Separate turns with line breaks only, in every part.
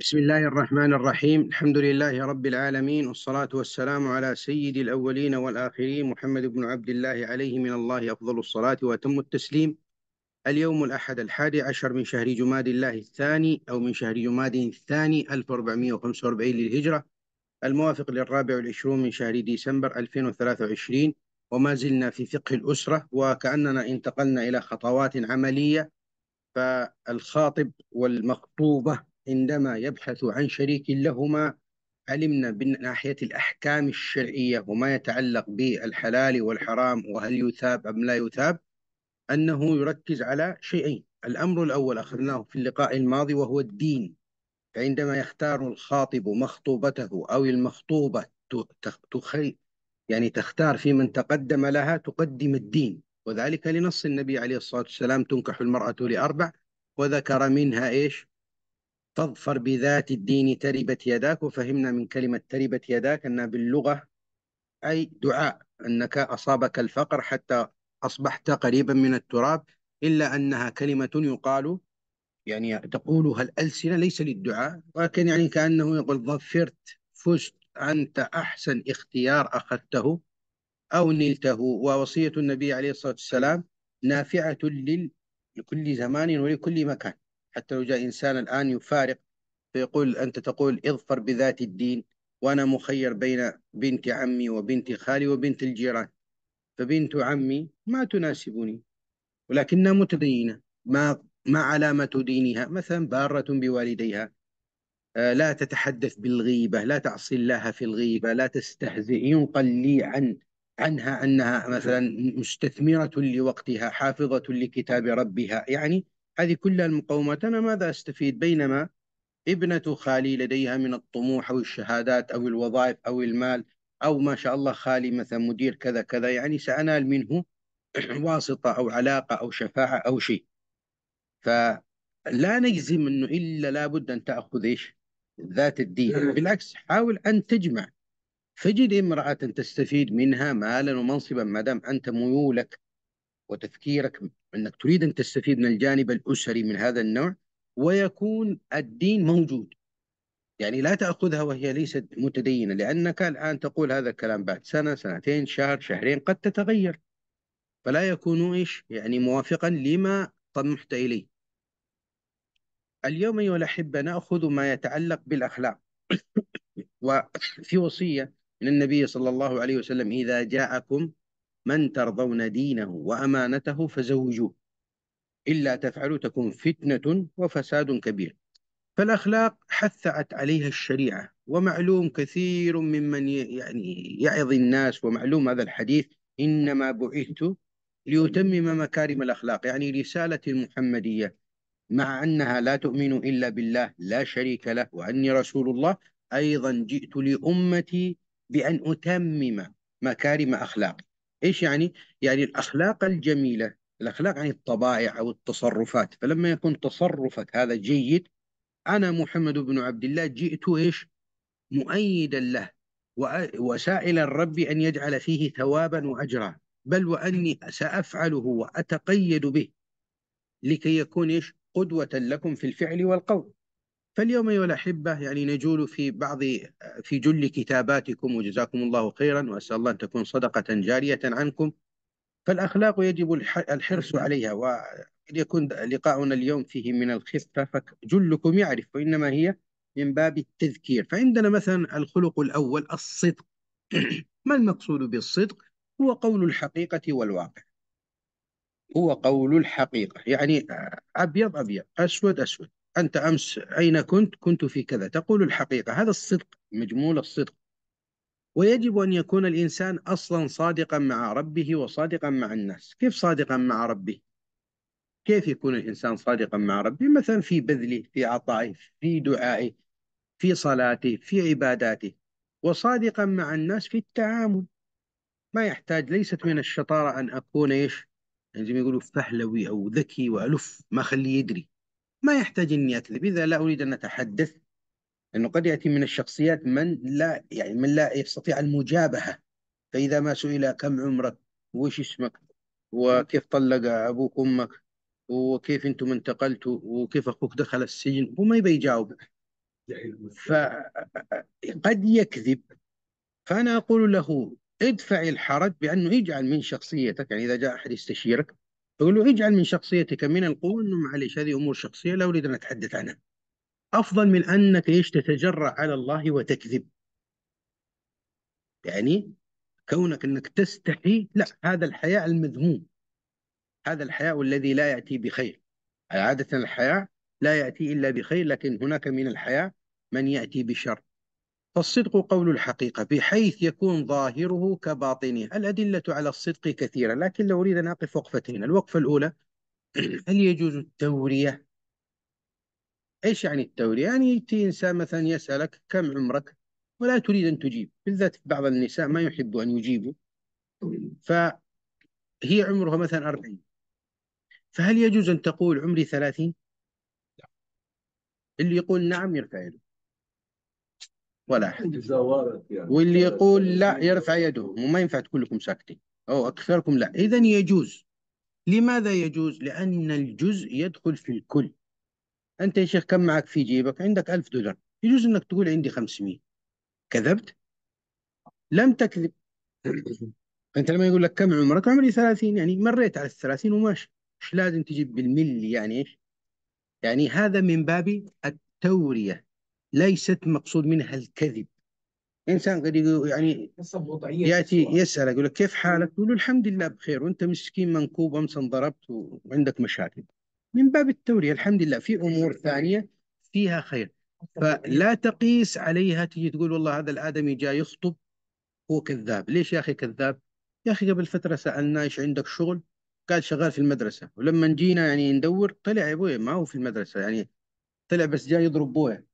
بسم الله الرحمن الرحيم الحمد لله رب العالمين والصلاة والسلام على سيد الأولين والآخرين محمد بن عبد الله عليه من الله أفضل الصلاة وأتم التسليم اليوم الأحد الحادي عشر من شهر جماد الله الثاني أو من شهر جماد الثاني 1445 للهجرة الموافق للرابع والعشرون من شهر ديسمبر 2023 وما زلنا في فقه الأسرة وكأننا انتقلنا إلى خطوات عملية فالخاطب والمخطوبة عندما يبحث عن شريك لهما علمنا ناحية الأحكام الشرعية وما يتعلق بالحلال والحرام وهل يثاب أم لا يثاب أنه يركز على شيئين الأمر الأول أخذناه في اللقاء الماضي وهو الدين فعندما يختار الخاطب مخطوبته أو المخطوبة تخي يعني تختار في من تقدم لها تقدم الدين وذلك لنص النبي عليه الصلاة والسلام تنكح المرأة لأربع وذكر منها إيش فاظفر بذات الدين تربت يداك وفهمنا من كلمة تربت يداك أنها باللغة أي دعاء أنك أصابك الفقر حتى أصبحت قريبا من التراب إلا أنها كلمة يقال يعني تقولها الألسنة ليس للدعاء ولكن يعني كأنه يقول ظفرت فزت أنت أحسن اختيار أخذته أو نلته ووصية النبي عليه الصلاة والسلام نافعة لل... لكل زمان ولكل مكان حتى لو جاء إنسان الآن يفارق فيقول أنت تقول اظفر بذات الدين وأنا مخير بين بنت عمي وبنت خالي وبنت الجيران فبنت عمي ما تناسبني ولكنها متدينة ما ما علامة دينها مثلا بارة بوالديها آه، لا تتحدث بالغيبة لا تعصي الله في الغيبة لا تستهزئ ينقل لي عن عنها أنها مثلا مستثمرة لوقتها حافظة لكتاب ربها يعني هذه كلها المقومات أنا ماذا أستفيد بينما ابنة خالي لديها من الطموح أو الشهادات أو الوظائف أو المال أو ما شاء الله خالي مثلا مدير كذا كذا يعني سأنال منه واسطة أو علاقة أو شفاعة أو شيء فلا نجزم أنه إلا لابد أن تأخذ إيش ذات الدين بالعكس حاول أن تجمع فجد امرأة تستفيد منها مالا ومنصبا ما دام أنت ميولك وتفكيرك أنك تريد أن تستفيد من الجانب الأسري من هذا النوع ويكون الدين موجود يعني لا تأخذها وهي ليست متدينة لأنك الآن تقول هذا الكلام بعد سنة سنتين شهر شهرين قد تتغير فلا يكون إيش يعني موافقا لما طمحت إليه اليوم أيها الأحبة نأخذ ما يتعلق بالأخلاق وفي وصية من النبي صلى الله عليه وسلم إذا جاءكم من ترضون دينه وأمانته فزوجوه إلا تفعلوا تكون فتنة وفساد كبير فالأخلاق حثعت عليها الشريعة ومعلوم كثير ممن يعني يعظ الناس ومعلوم هذا الحديث إنما بعثت ليتمم مكارم الأخلاق يعني رسالة المحمدية مع أنها لا تؤمن إلا بالله لا شريك له وأني رسول الله أيضا جئت لأمتي بأن أتمم مكارم أخلاقي إيش يعني؟ يعني الأخلاق الجميلة الأخلاق يعني الطبائع أو التصرفات فلما يكون تصرفك هذا جيد أنا محمد بن عبد الله جئت إيش؟ مؤيدا له وسائلا ربي أن يجعل فيه ثوابا وأجرا بل وأني سأفعله وأتقيد به لكي يكون إيش؟ قدوة لكم في الفعل والقول فاليوم أيها الأحبة يعني نجول في بعض في جل كتاباتكم وجزاكم الله خيرا وأسأل الله أن تكون صدقة جارية عنكم فالأخلاق يجب الحرص عليها وليكن لقاؤنا اليوم فيه من الخفة فجلكم يعرف وإنما هي من باب التذكير فعندنا مثلا الخلق الأول الصدق ما المقصود بالصدق هو قول الحقيقة والواقع هو قول الحقيقة يعني أبيض أبيض أسود أسود أنت أمس أين كنت؟ كنت في كذا تقول الحقيقة هذا الصدق مجمول الصدق ويجب أن يكون الإنسان أصلا صادقا مع ربه وصادقا مع الناس كيف صادقا مع ربه؟ كيف يكون الإنسان صادقا مع ربه؟ مثلا في بذله في عطائه في دعائه في صلاته في عباداته وصادقا مع الناس في التعامل ما يحتاج ليست من الشطارة أن أكون إيش؟ يعني زي ما يقولوا فهلوي أو ذكي وألف ما أخليه يدري ما يحتاج اني اكذب اذا لا اريد ان اتحدث انه قد ياتي من الشخصيات من لا يعني من لا يستطيع المجابهه فاذا ما سئل كم عمرك وش اسمك وكيف طلق ابوك امك وكيف انتم انتقلتوا وكيف اخوك دخل السجن هو ما يبي يجاوب فقد يكذب فانا اقول له ادفع الحرج بانه اجعل من شخصيتك يعني اذا جاء احد يستشيرك يقول له اجعل من شخصيتك من القوة انه معليش هذه امور شخصية لا اريد ان اتحدث عنها افضل من انك ايش تتجرأ على الله وتكذب يعني كونك انك تستحي لا هذا الحياء المذموم هذا الحياء الذي لا ياتي بخير عادة الحياء لا ياتي الا بخير لكن هناك من الحياء من ياتي بشر فالصدق قول الحقيقة بحيث يكون ظاهره كباطنه الأدلة على الصدق كثيرة لكن لو أريد أن أقف وقفتين الوقفة الأولى هل يجوز التورية إيش يعني التورية يعني يأتي إنسان مثلا يسألك كم عمرك ولا تريد أن تجيب بالذات بعض النساء ما يحبوا أن يجيبوا فهي عمرها مثلا أربعين فهل يجوز أن تقول عمري ثلاثين اللي يقول نعم يرفع يده ولا حد يعني. واللي يقول لا يرفع يده وما ينفع تكون لكم ساكتين أو أكثركم لا إذا يجوز لماذا يجوز؟ لأن الجزء يدخل في الكل أنت يا شيخ كم معك في جيبك؟ عندك ألف دولار يجوز أنك تقول عندي 500 كذبت؟ لم تكذب أنت لما يقول لك كم عمرك؟ عمري 30 يعني مريت على ال 30 وماشي مش لازم تجيب بالملي يعني إيش؟ يعني هذا من باب التورية ليست مقصود منها الكذب انسان قد يعني ياتي يسال يقول لك كيف حالك؟ تقول له الحمد لله بخير وانت مسكين منكوب امس انضربت وعندك مشاكل. من باب التوريه الحمد لله في امور ثانيه فيها خير فلا تقيس عليها تجي تقول والله هذا الادمي جاي يخطب هو كذاب، ليش يا اخي كذاب؟ يا اخي قبل فتره سالناه ايش عندك شغل؟ قال شغال في المدرسه ولما جينا يعني ندور طلع يا ابوي ما هو في المدرسه يعني طلع بس جاي يضرب بويه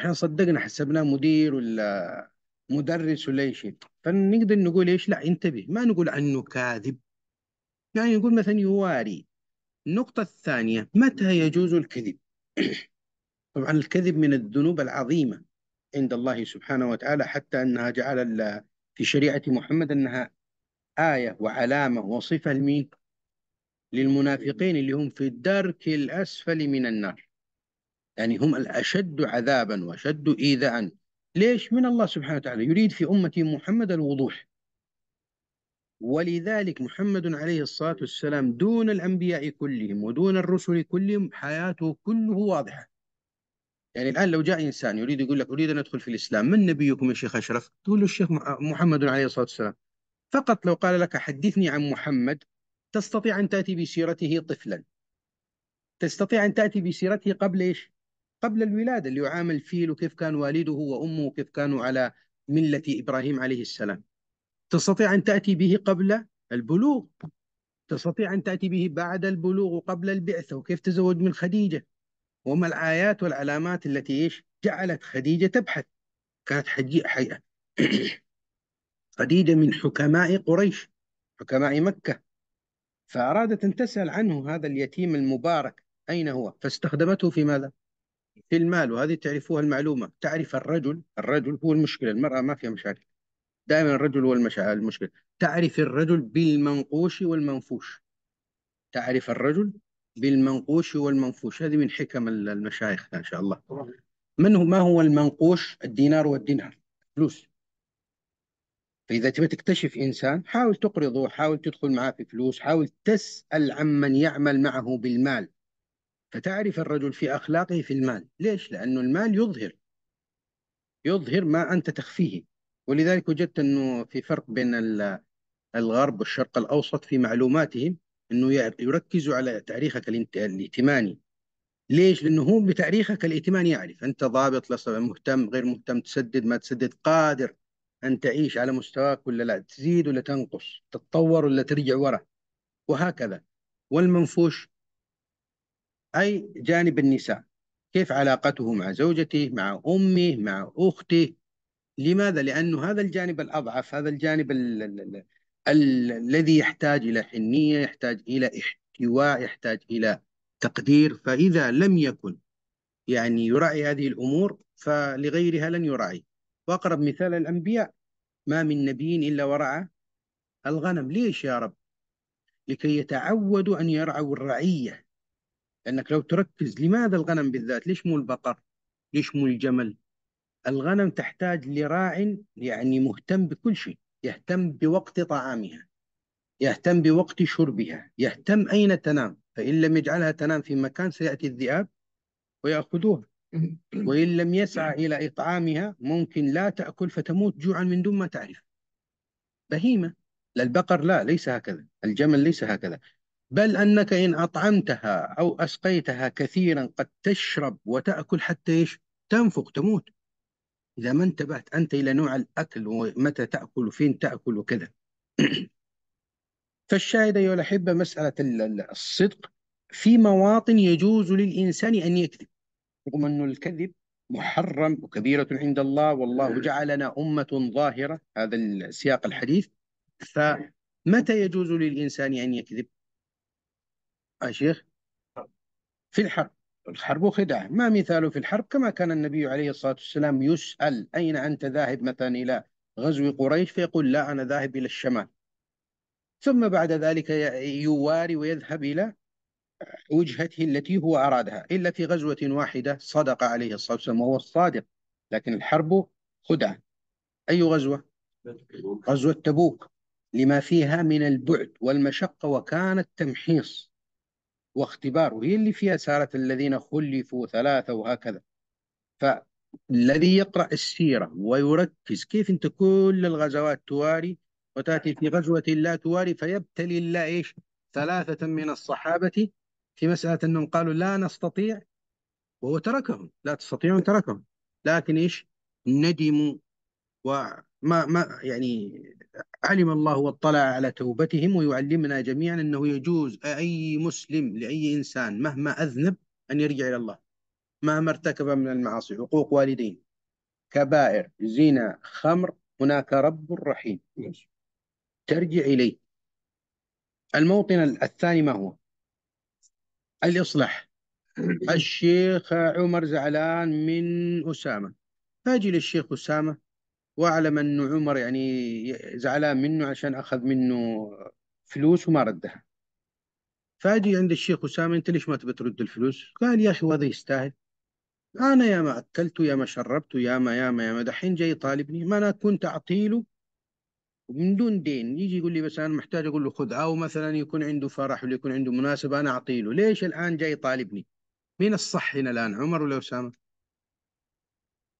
احنا صدقنا حسبناه مدير ولا مدرس ولا اي شيء فنقدر نقول ايش لا انتبه ما نقول عنه كاذب يعني نقول مثلا يواري النقطة الثانية متى يجوز الكذب طبعا الكذب من الذنوب العظيمة عند الله سبحانه وتعالى حتى أنها جعل في شريعة محمد أنها آية وعلامة وصفة لمين للمنافقين اللي هم في الدرك الأسفل من النار يعني هم الأشد عذابا وأشد إيذاء ليش؟ من الله سبحانه وتعالى يريد في أمة محمد الوضوح ولذلك محمد عليه الصلاة والسلام دون الأنبياء كلهم ودون الرسل كلهم حياته كله واضحة يعني الآن لو جاء إنسان يريد يقول لك أريد أن أدخل في الإسلام من نبيكم يا شيخ أشرف تقول له الشيخ محمد عليه الصلاة والسلام فقط لو قال لك حدثني عن محمد تستطيع أن تأتي بسيرته طفلا تستطيع أن تأتي بسيرته قبل إيش قبل الولادة اللي يعامل الفيل وكيف كان والده وأمه وكيف كانوا على ملة إبراهيم عليه السلام تستطيع أن تأتي به قبل البلوغ تستطيع أن تأتي به بعد البلوغ وقبل البعثة وكيف تزوج من خديجة وما الآيات والعلامات التي إيش جعلت خديجة تبحث كانت حجي... حي... خديجة من حكماء قريش حكماء مكة فأرادت أن تسأل عنه هذا اليتيم المبارك أين هو فاستخدمته في ماذا للمال وهذه تعرفوها المعلومة تعرف الرجل الرجل هو المشكلة المرأة ما فيها مشاكل دائما الرجل هو المشكلة تعرف الرجل بالمنقوش والمنفوش تعرف الرجل بالمنقوش والمنفوش هذه من حكم المشايخ إن شاء الله من هو ما هو المنقوش الدينار والدينار فلوس فإذا تبي تكتشف إنسان حاول تقرضه حاول تدخل معاه في فلوس حاول تسأل عمن يعمل معه بالمال فتعرف الرجل في أخلاقه في المال ليش؟ لأنه المال يظهر يظهر ما أنت تخفيه ولذلك وجدت أنه في فرق بين الغرب والشرق الأوسط في معلوماتهم أنه يركزوا على تاريخك الائتماني ليش؟ لأنه هو بتاريخك الائتماني يعرف أنت ضابط مهتم غير مهتم تسدد ما تسدد قادر أن تعيش على مستواك ولا لا تزيد ولا تنقص تتطور ولا ترجع ورا وهكذا والمنفوش أي جانب النساء كيف علاقته مع زوجته مع أمه مع أخته لماذا؟ لأنه هذا الجانب الأضعف هذا الجانب الذي يحتاج إلى حنية يحتاج إلى احتواء يحتاج إلى تقدير فإذا لم يكن يعني يراعي هذه الأمور فلغيرها لن يراعي وأقرب مثال الأنبياء ما من نبي إلا ورعى الغنم ليش يا رب لكي يتعودوا أن يرعوا الرعية لأنك لو تركز لماذا الغنم بالذات ليش مو البقر ليش مو الجمل الغنم تحتاج لراع يعني مهتم بكل شيء يهتم بوقت طعامها يهتم بوقت شربها يهتم أين تنام فإن لم يجعلها تنام في مكان سيأتي الذئاب ويأخذوها وإن لم يسعى إلى إطعامها ممكن لا تأكل فتموت جوعا من دون ما تعرف بهيمة البقر لا ليس هكذا الجمل ليس هكذا بل أنك إن أطعمتها أو أسقيتها كثيرا قد تشرب وتأكل حتى إيش تنفق تموت إذا ما انتبهت أنت إلى نوع الأكل ومتى تأكل وفين تأكل وكذا فالشاهد أيها الأحبة مسألة الصدق في مواطن يجوز للإنسان أن يكذب رغم أن الكذب محرم وكبيرة عند الله والله إيه. جعلنا أمة ظاهرة هذا السياق الحديث فمتى يجوز للإنسان أن يكذب يا آه، شيخ في الحرب الحرب خدعة ما مثال في الحرب كما كان النبي عليه الصلاة والسلام يسأل أين أنت ذاهب مثلا إلى غزو قريش فيقول لا أنا ذاهب إلى الشمال ثم بعد ذلك يواري ويذهب إلى وجهته التي هو أرادها إلا في غزوة واحدة صدق عليه الصلاة والسلام وهو الصادق لكن الحرب خدعة أي غزوة؟ غزوة تبوك لما فيها من البعد والمشقة وكانت تمحيص واختبار وهي اللي فيها سارة الذين خلفوا ثلاثة وهكذا فالذي يقرأ السيرة ويركز كيف أنت كل الغزوات تواري وتأتي في غزوة لا تواري فيبتلي الله إيش ثلاثة من الصحابة في مسألة أنهم قالوا لا نستطيع وهو تركهم لا تستطيعون تركهم لكن إيش ندموا و ما ما يعني علم الله واطلع على توبتهم ويعلمنا جميعا انه يجوز اي مسلم لاي انسان مهما اذنب ان يرجع الى الله مهما ارتكب من المعاصي حقوق والدين كبائر زنا خمر هناك رب رحيم ترجع اليه الموطن الثاني ما هو الاصلاح الشيخ عمر زعلان من اسامه فاجي للشيخ اسامه واعلم انه عمر يعني زعلان منه عشان اخذ منه فلوس وما ردها فاجي عند الشيخ اسامه انت ليش ما تبي ترد الفلوس؟ قال يا اخي هذا يستاهل انا يا ما اكلت يا ما شربت يا ما يا ما يا ما دحين جاي طالبني ما انا كنت اعطيله ومن دون دين يجي يقول لي بس انا محتاج اقول له خذ او مثلا يكون عنده فرح ولا يكون عنده مناسبه انا اعطيله ليش الان جاي طالبني؟ مين الصح هنا الان عمر ولا اسامه؟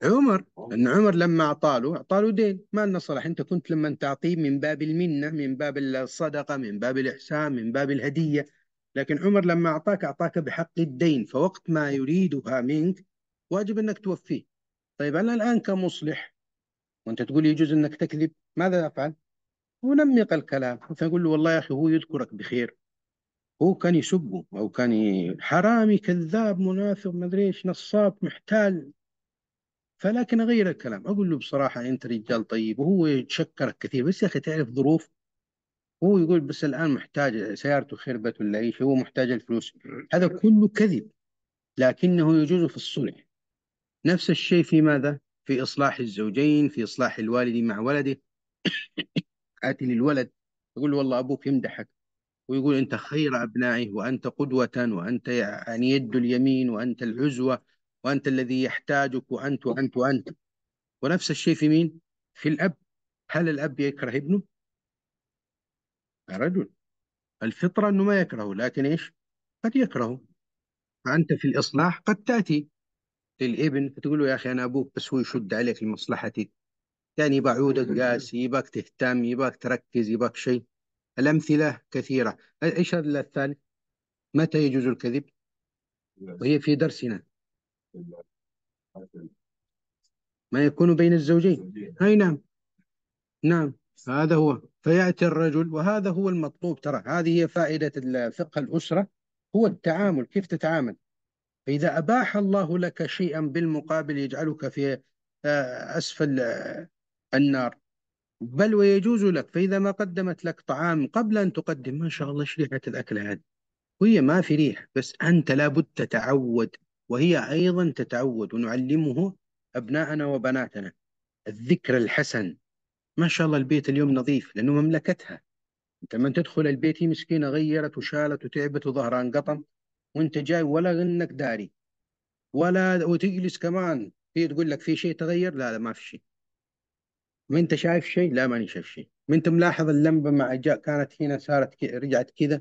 عمر ان عمر لما اعطاله اعطاله دين ما لنا صلاح انت كنت لما تعطيه من باب المنه من باب الصدقه من باب الاحسان من باب الهديه لكن عمر لما اعطاك اعطاك بحق الدين فوقت ما يريدها منك واجب انك توفيه طيب انا الان كمصلح وانت تقول يجوز انك تكذب ماذا افعل؟ انمق الكلام مثلا اقول له والله يا اخي هو يذكرك بخير هو كان يسبه او كان حرامي كذاب منافق ما ادري ايش نصاب محتال فلكن اغير الكلام اقول له بصراحه انت رجال طيب وهو يتشكرك كثير بس يا اخي تعرف ظروف هو يقول بس الان محتاج سيارته خربت ولا شيء هو محتاج الفلوس هذا كله كذب لكنه يجوز في الصلح نفس الشيء في ماذا؟ في اصلاح الزوجين في اصلاح الوالد مع ولده اتي للولد يقول والله ابوك يمدحك ويقول انت خير ابنائه وانت قدوه وانت يعني يد اليمين وانت العزوه وأنت الذي يحتاجك وأنت وأنت وأنت ونفس الشيء في مين؟ في الأب هل الأب يكره ابنه؟ يا رجل الفطرة أنه ما يكرهه لكن إيش؟ قد يكرهه فأنت في الإصلاح قد تأتي للابن فتقول له يا أخي أنا أبوك بس هو يشد عليك لمصلحتي يعني بعودك عودك قاسي يبقى تهتم يبقى تركز يبقى شيء الأمثلة كثيرة إيش الثالث؟ متى يجوز الكذب؟ وهي في درسنا ما يكون بين الزوجين أي نعم نعم هذا هو فيأتي الرجل وهذا هو المطلوب ترى هذه هي فائدة فقه الأسرة هو التعامل كيف تتعامل فإذا أباح الله لك شيئا بالمقابل يجعلك في آه، أسفل آه، النار بل ويجوز لك فإذا ما قدمت لك طعام قبل أن تقدم ما شاء الله شريحة الأكل هذه وهي ما في ريح بس أنت لابد تتعود وهي أيضا تتعود ونعلمه أبناءنا وبناتنا الذكر الحسن ما شاء الله البيت اليوم نظيف لأنه مملكتها أنت من تدخل البيت هي مسكينة غيرت وشالت وتعبت وظهرها انقطم وأنت جاي ولا إنك داري ولا وتجلس كمان هي تقول لك في شيء تغير لا لا ما في شيء ما أنت شايف شيء لا ماني شايف شيء ما أنت ملاحظ اللمبة مع جاء كانت هنا صارت رجعت كذا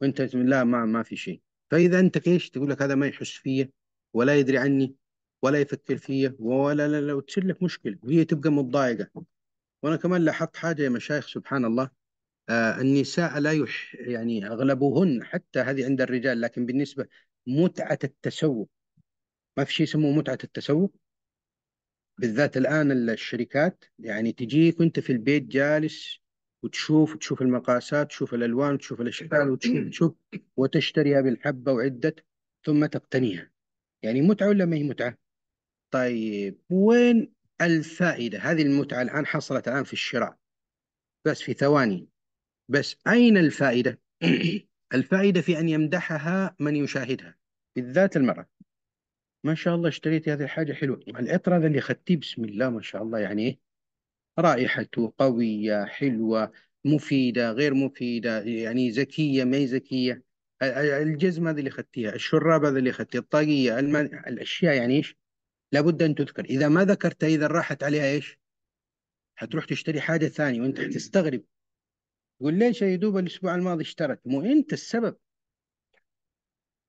وأنت لا ما ما في شيء فإذا انتكشت يقول لك هذا ما يحس فيا ولا يدري عني ولا يفكر فيا ولا لا لا وتصير لك مشكلة وهي تبقى متضايقة وأنا كمان لاحظت حاجة يا مشايخ سبحان الله آه النساء لا يح يعني أغلبهن حتى هذه عند الرجال لكن بالنسبة متعة التسوق ما في شيء يسموه متعة التسوق بالذات الآن الشركات يعني تجيك وأنت في البيت جالس وتشوف تشوف المقاسات تشوف الألوان تشوف الأشكال وتشوف تشوف وتشتريها بالحبة وعدة ثم تقتنيها يعني متعة ولا ما هي متعة؟ طيب وين الفائدة؟ هذه المتعة الآن حصلت الآن في الشراء بس في ثواني بس أين الفائدة؟ الفائدة في أن يمدحها من يشاهدها بالذات المرأة ما شاء الله اشتريت هذه الحاجة حلوة العطر هذا اللي أخذتيه بسم الله ما شاء الله يعني إيه رائحته قوية حلوة مفيدة غير مفيدة يعني زكية ما هي ذكية الجزمة هذه اللي أخذتيها الشراب هذا اللي خدتيها الطاقية المن... الأشياء يعني إيش لابد أن تذكر إذا ما ذكرتها إذا راحت عليها إيش حتروح تشتري حاجة ثانية وأنت حتستغرب تقول ليش يا دوب الأسبوع الماضي اشترت مو أنت السبب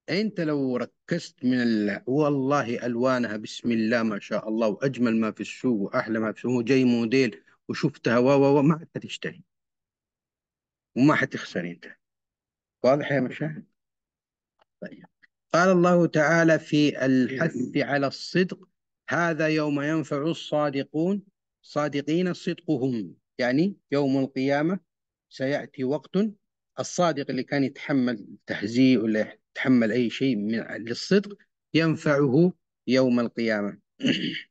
انت لو ركزت من ال... والله الوانها بسم الله ما شاء الله واجمل ما في السوق واحلى ما في السوق جاي موديل وشفتها و و ما حتشتري وما حتخسر انت واضح يا مشاهد طيب قال الله تعالى في الحث على الصدق هذا يوم ينفع الصادقون صادقين صدقهم يعني يوم القيامة سيأتي وقت الصادق اللي كان يتحمل تهزيء ولا تحمل أي شيء من للصدق ينفعه يوم القيامة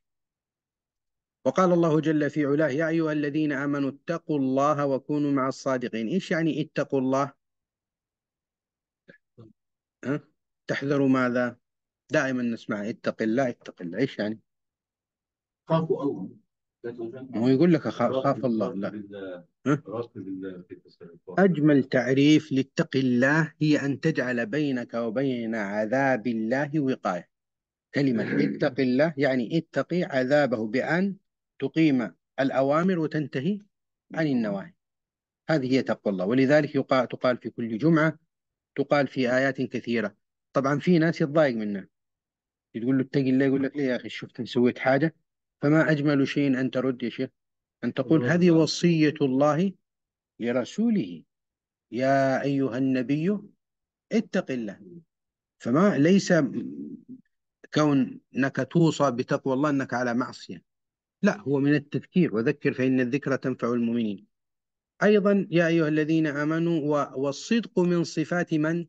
وقال الله جل في علاه يا أيها الذين آمنوا اتقوا الله وكونوا مع الصادقين إيش يعني اتقوا الله تحذروا ماذا دائما نسمع اتق الله اتق الله إيش يعني خافوا الله هو يقول لك أخاف الله لا أجمل تعريف لاتق الله هي أن تجعل بينك وبين عذاب الله وقاية كلمة اتق الله يعني اتقي عذابه بأن تقيم الأوامر وتنتهي عن النواهي هذه هي تقوى الله ولذلك يقال تقال في كل جمعة تقال في آيات كثيرة طبعا في ناس يتضايق منها تقول له اتقي الله يقول لك ليه يا أخي شفت سويت حاجة فما أجمل شيء أن ترد يا شيخ أن تقول هذه وصية الله لرسوله يا أيها النبي اتق الله فما ليس كونك توصى بتقوى الله أنك على معصية لا هو من التذكير وذكر فإن الذكرى تنفع المؤمنين أيضا يا أيها الذين آمنوا والصدق من صفات من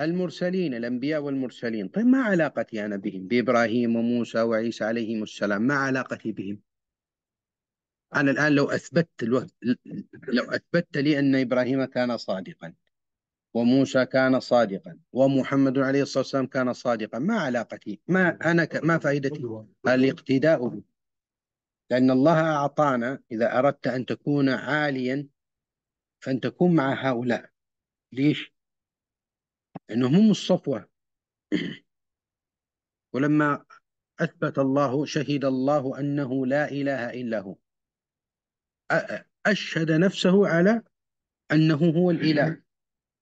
المرسلين الأنبياء والمرسلين طيب ما علاقتي أنا بهم بإبراهيم وموسى وعيسى عليهم السلام ما علاقتي بهم أنا الآن لو أثبت الو... لو أثبت لي أن إبراهيم كان صادقا وموسى كان صادقا ومحمد عليه الصلاة والسلام كان صادقا ما علاقتي ما أنا ك... ما فائدتي الاقتداء به لأن الله أعطانا إذا أردت أن تكون عاليا فأن تكون مع هؤلاء ليش؟ انهم هم الصفوه ولما اثبت الله شهد الله انه لا اله الا هو اشهد نفسه على انه هو الاله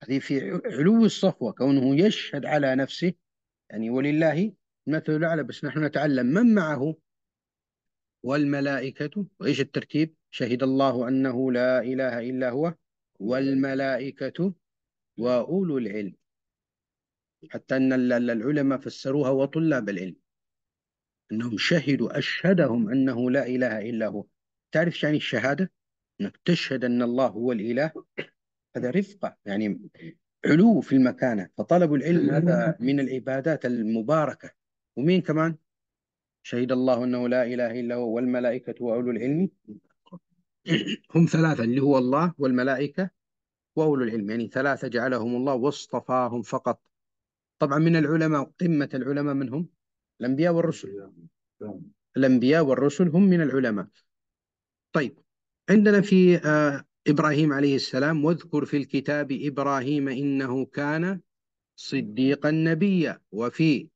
هذه في علو الصفوه كونه يشهد على نفسه يعني ولله المثل الاعلى بس نحن نتعلم من معه والملائكه وايش الترتيب شهد الله انه لا اله الا هو والملائكه واولو العلم حتى أن العلماء فسروها وطلاب العلم أنهم شهدوا أشهدهم أنه لا إله إلا هو تعرف يعني الشهادة؟ أنك تشهد أن الله هو الإله هذا رفقة يعني علو في المكانة فطلب العلم هذا من العبادات المباركة ومين كمان؟ شهد الله أنه لا إله إلا هو والملائكة وأولو العلم هم ثلاثة اللي هو الله والملائكة وأولو العلم يعني ثلاثة جعلهم الله واصطفاهم فقط طبعا من العلماء قمة العلماء من هم الأنبياء والرسل الأنبياء والرسل هم من العلماء طيب عندنا في آه، إبراهيم عليه السلام واذكر في الكتاب إبراهيم إنه كان صديقا نبيا وفي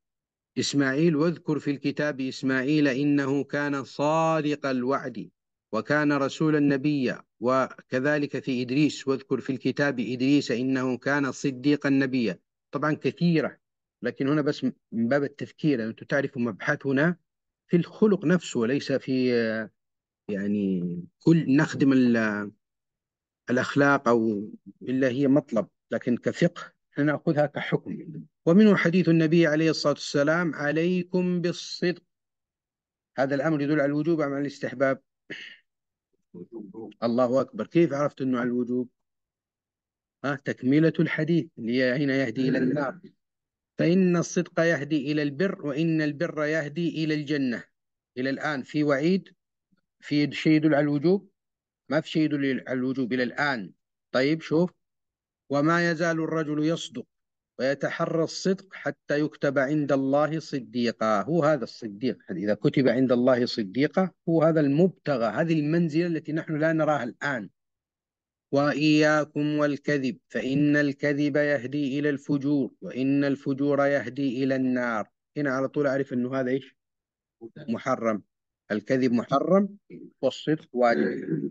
إسماعيل واذكر في الكتاب إسماعيل إنه كان صادق الوعد وكان رسولا نبيا وكذلك في إدريس واذكر في الكتاب إدريس إنه كان صديقا نبيا طبعا كثيرة لكن هنا بس من باب التذكير أنتم تعرفوا مبحثنا في الخلق نفسه وليس في يعني كل نخدم الأخلاق أو إلا هي مطلب لكن كفقه نأخذها كحكم ومنه حديث النبي عليه الصلاة والسلام عليكم بالصدق هذا الأمر يدل على الوجوب أم على الاستحباب الله أكبر كيف عرفت أنه على الوجوب آه تكملة الحديث اللي هنا يهدي إلى النار فإن الصدق يهدي إلى البر وإن البر يهدي إلى الجنة إلى الآن في وعيد في شيء يدل على الوجوب ما في شيء يدل على الوجوب إلى الآن طيب شوف وما يزال الرجل يصدق ويتحرى الصدق حتى يكتب عند الله صديقا هو هذا الصديق إذا كتب عند الله صديقا هو هذا المبتغى هذه المنزلة التي نحن لا نراها الآن واياكم والكذب فان الكذب يهدي الى الفجور وان الفجور يهدي الى النار هنا على طول اعرف انه هذا ايش محرم الكذب محرم والصدق واجب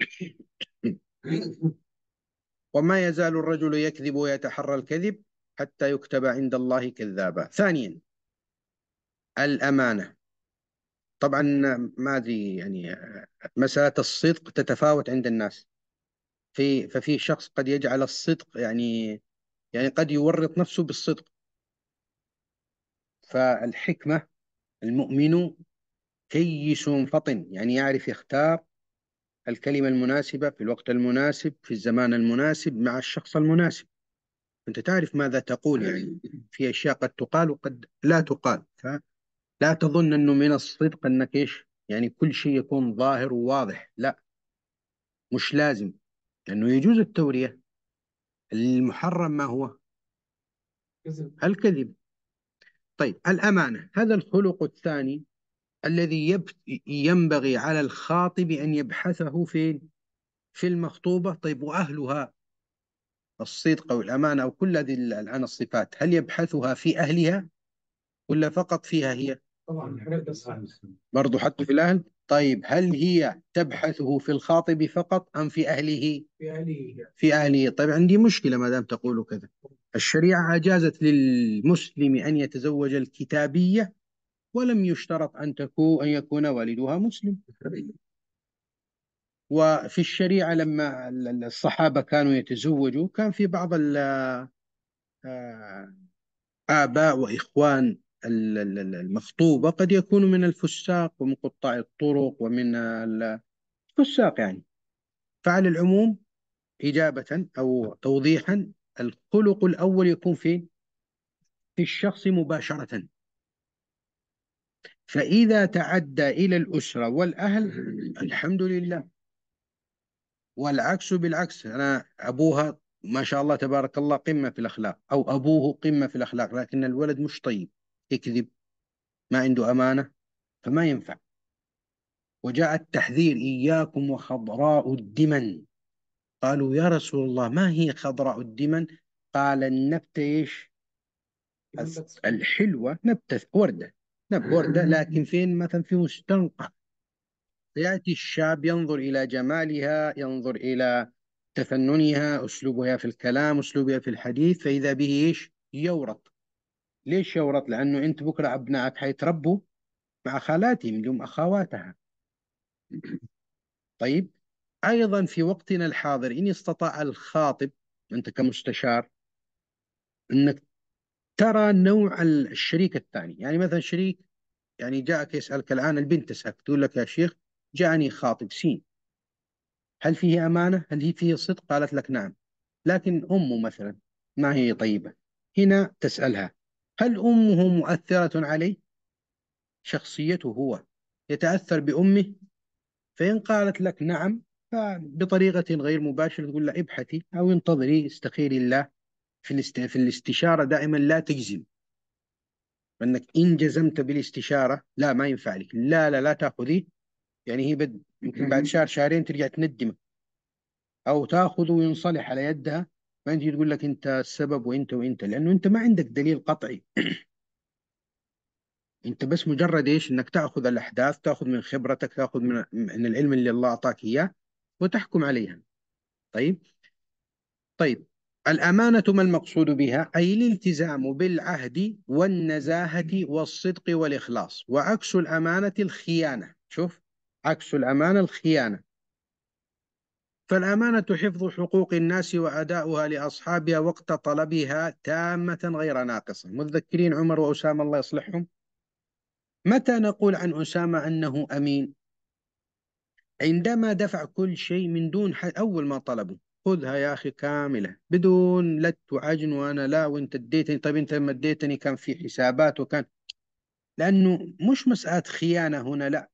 وما يزال الرجل يكذب ويتحرى الكذب حتى يكتب عند الله كذابا ثانيا الأمانة طبعا ما أدري يعني مسألة الصدق تتفاوت عند الناس في ففي شخص قد يجعل الصدق يعني يعني قد يورط نفسه بالصدق فالحكمة المؤمن كيس فطن يعني يعرف يختار الكلمة المناسبة في الوقت المناسب في الزمان المناسب مع الشخص المناسب أنت تعرف ماذا تقول يعني في أشياء قد تقال وقد لا تقال فلا تظن أنه من الصدق أنك إيش يعني كل شيء يكون ظاهر وواضح لا مش لازم لأنه يجوز التورية المحرم ما هو الكذب طيب الأمانة هذا الخلق الثاني الذي ينبغي على الخاطب أن يبحثه فين في المخطوبة طيب وأهلها الصدق أو الأمانة أو كل هذه الآن الصفات هل يبحثها في أهلها ولا فقط فيها هي طبعا برضو حتى في الأهل طيب هل هي تبحثه في الخاطب فقط أم في أهله في أهله في أهله طيب عندي مشكلة ما دام تقول كذا الشريعة أجازت للمسلم أن يتزوج الكتابية ولم يشترط أن تكون أن يكون والدها مسلم وفي الشريعة لما الصحابة كانوا يتزوجوا كان في بعض آه، آباء وإخوان المخطوبة قد يكون من الفساق ومن قطاع الطرق ومن الفساق يعني فعلى العموم إجابة أو توضيحا الخلق الأول يكون في في الشخص مباشرة فإذا تعدى إلى الأسرة والأهل الحمد لله والعكس بالعكس أنا أبوها ما شاء الله تبارك الله قمة في الأخلاق أو أبوه قمة في الأخلاق لكن الولد مش طيب يكذب ما عنده أمانة فما ينفع وجاء التحذير إياكم وخضراء الدمن قالوا يا رسول الله ما هي خضراء الدمن قال النبتة إيش الحلوة نبتة وردة نبتة وردة لكن فين مثلا في مستنقع يأتي الشاب ينظر إلى جمالها ينظر إلى تفننها أسلوبها في الكلام أسلوبها في الحديث فإذا به إيش يورط ليش يورط لأنه أنت بكرة أبنائك حيتربوا مع خالاتهم هم أخواتها طيب أيضا في وقتنا الحاضر إن استطاع الخاطب أنت كمستشار أنك ترى نوع الشريك الثاني يعني مثلا شريك يعني جاءك يسألك الآن البنت تسألك تقول لك يا شيخ جاءني خاطب سين هل فيه أمانة؟ هل هي فيه صدق؟ قالت لك نعم لكن أمه مثلا ما هي طيبة هنا تسألها هل أمه مؤثرة عليه؟ شخصيته هو يتأثر بأمه فإن قالت لك نعم فبطريقة غير مباشرة تقول لها ابحثي أو انتظري استخيري الله في, في الاستشارة دائما لا تجزم أنك إن جزمت بالاستشارة لا ما ينفع لك لا لا لا تأخذي يعني هي بد... يمكن بعد شهر شهرين ترجع تندمك أو تأخذ وينصلح على يدها ما يجي تقول لك انت السبب وانت وانت لانه انت ما عندك دليل قطعي انت بس مجرد ايش انك تاخذ الاحداث تاخذ من خبرتك تاخذ من من العلم اللي الله اعطاك اياه وتحكم عليها طيب طيب الامانه ما المقصود بها اي الالتزام بالعهد والنزاهه والصدق والاخلاص وعكس الامانه الخيانه شوف عكس الامانه الخيانه فالأمانة حفظ حقوق الناس وأداؤها لأصحابها وقت طلبها تامة غير ناقصة متذكرين عمر وأسامة الله يصلحهم متى نقول عن أسامة أنه أمين عندما دفع كل شيء من دون حد أول ما طلبه خذها يا أخي كاملة بدون لت وعجن وأنا لا وأنت اديتني طيب أنت لما اديتني كان في حسابات وكان لأنه مش مسألة خيانة هنا لا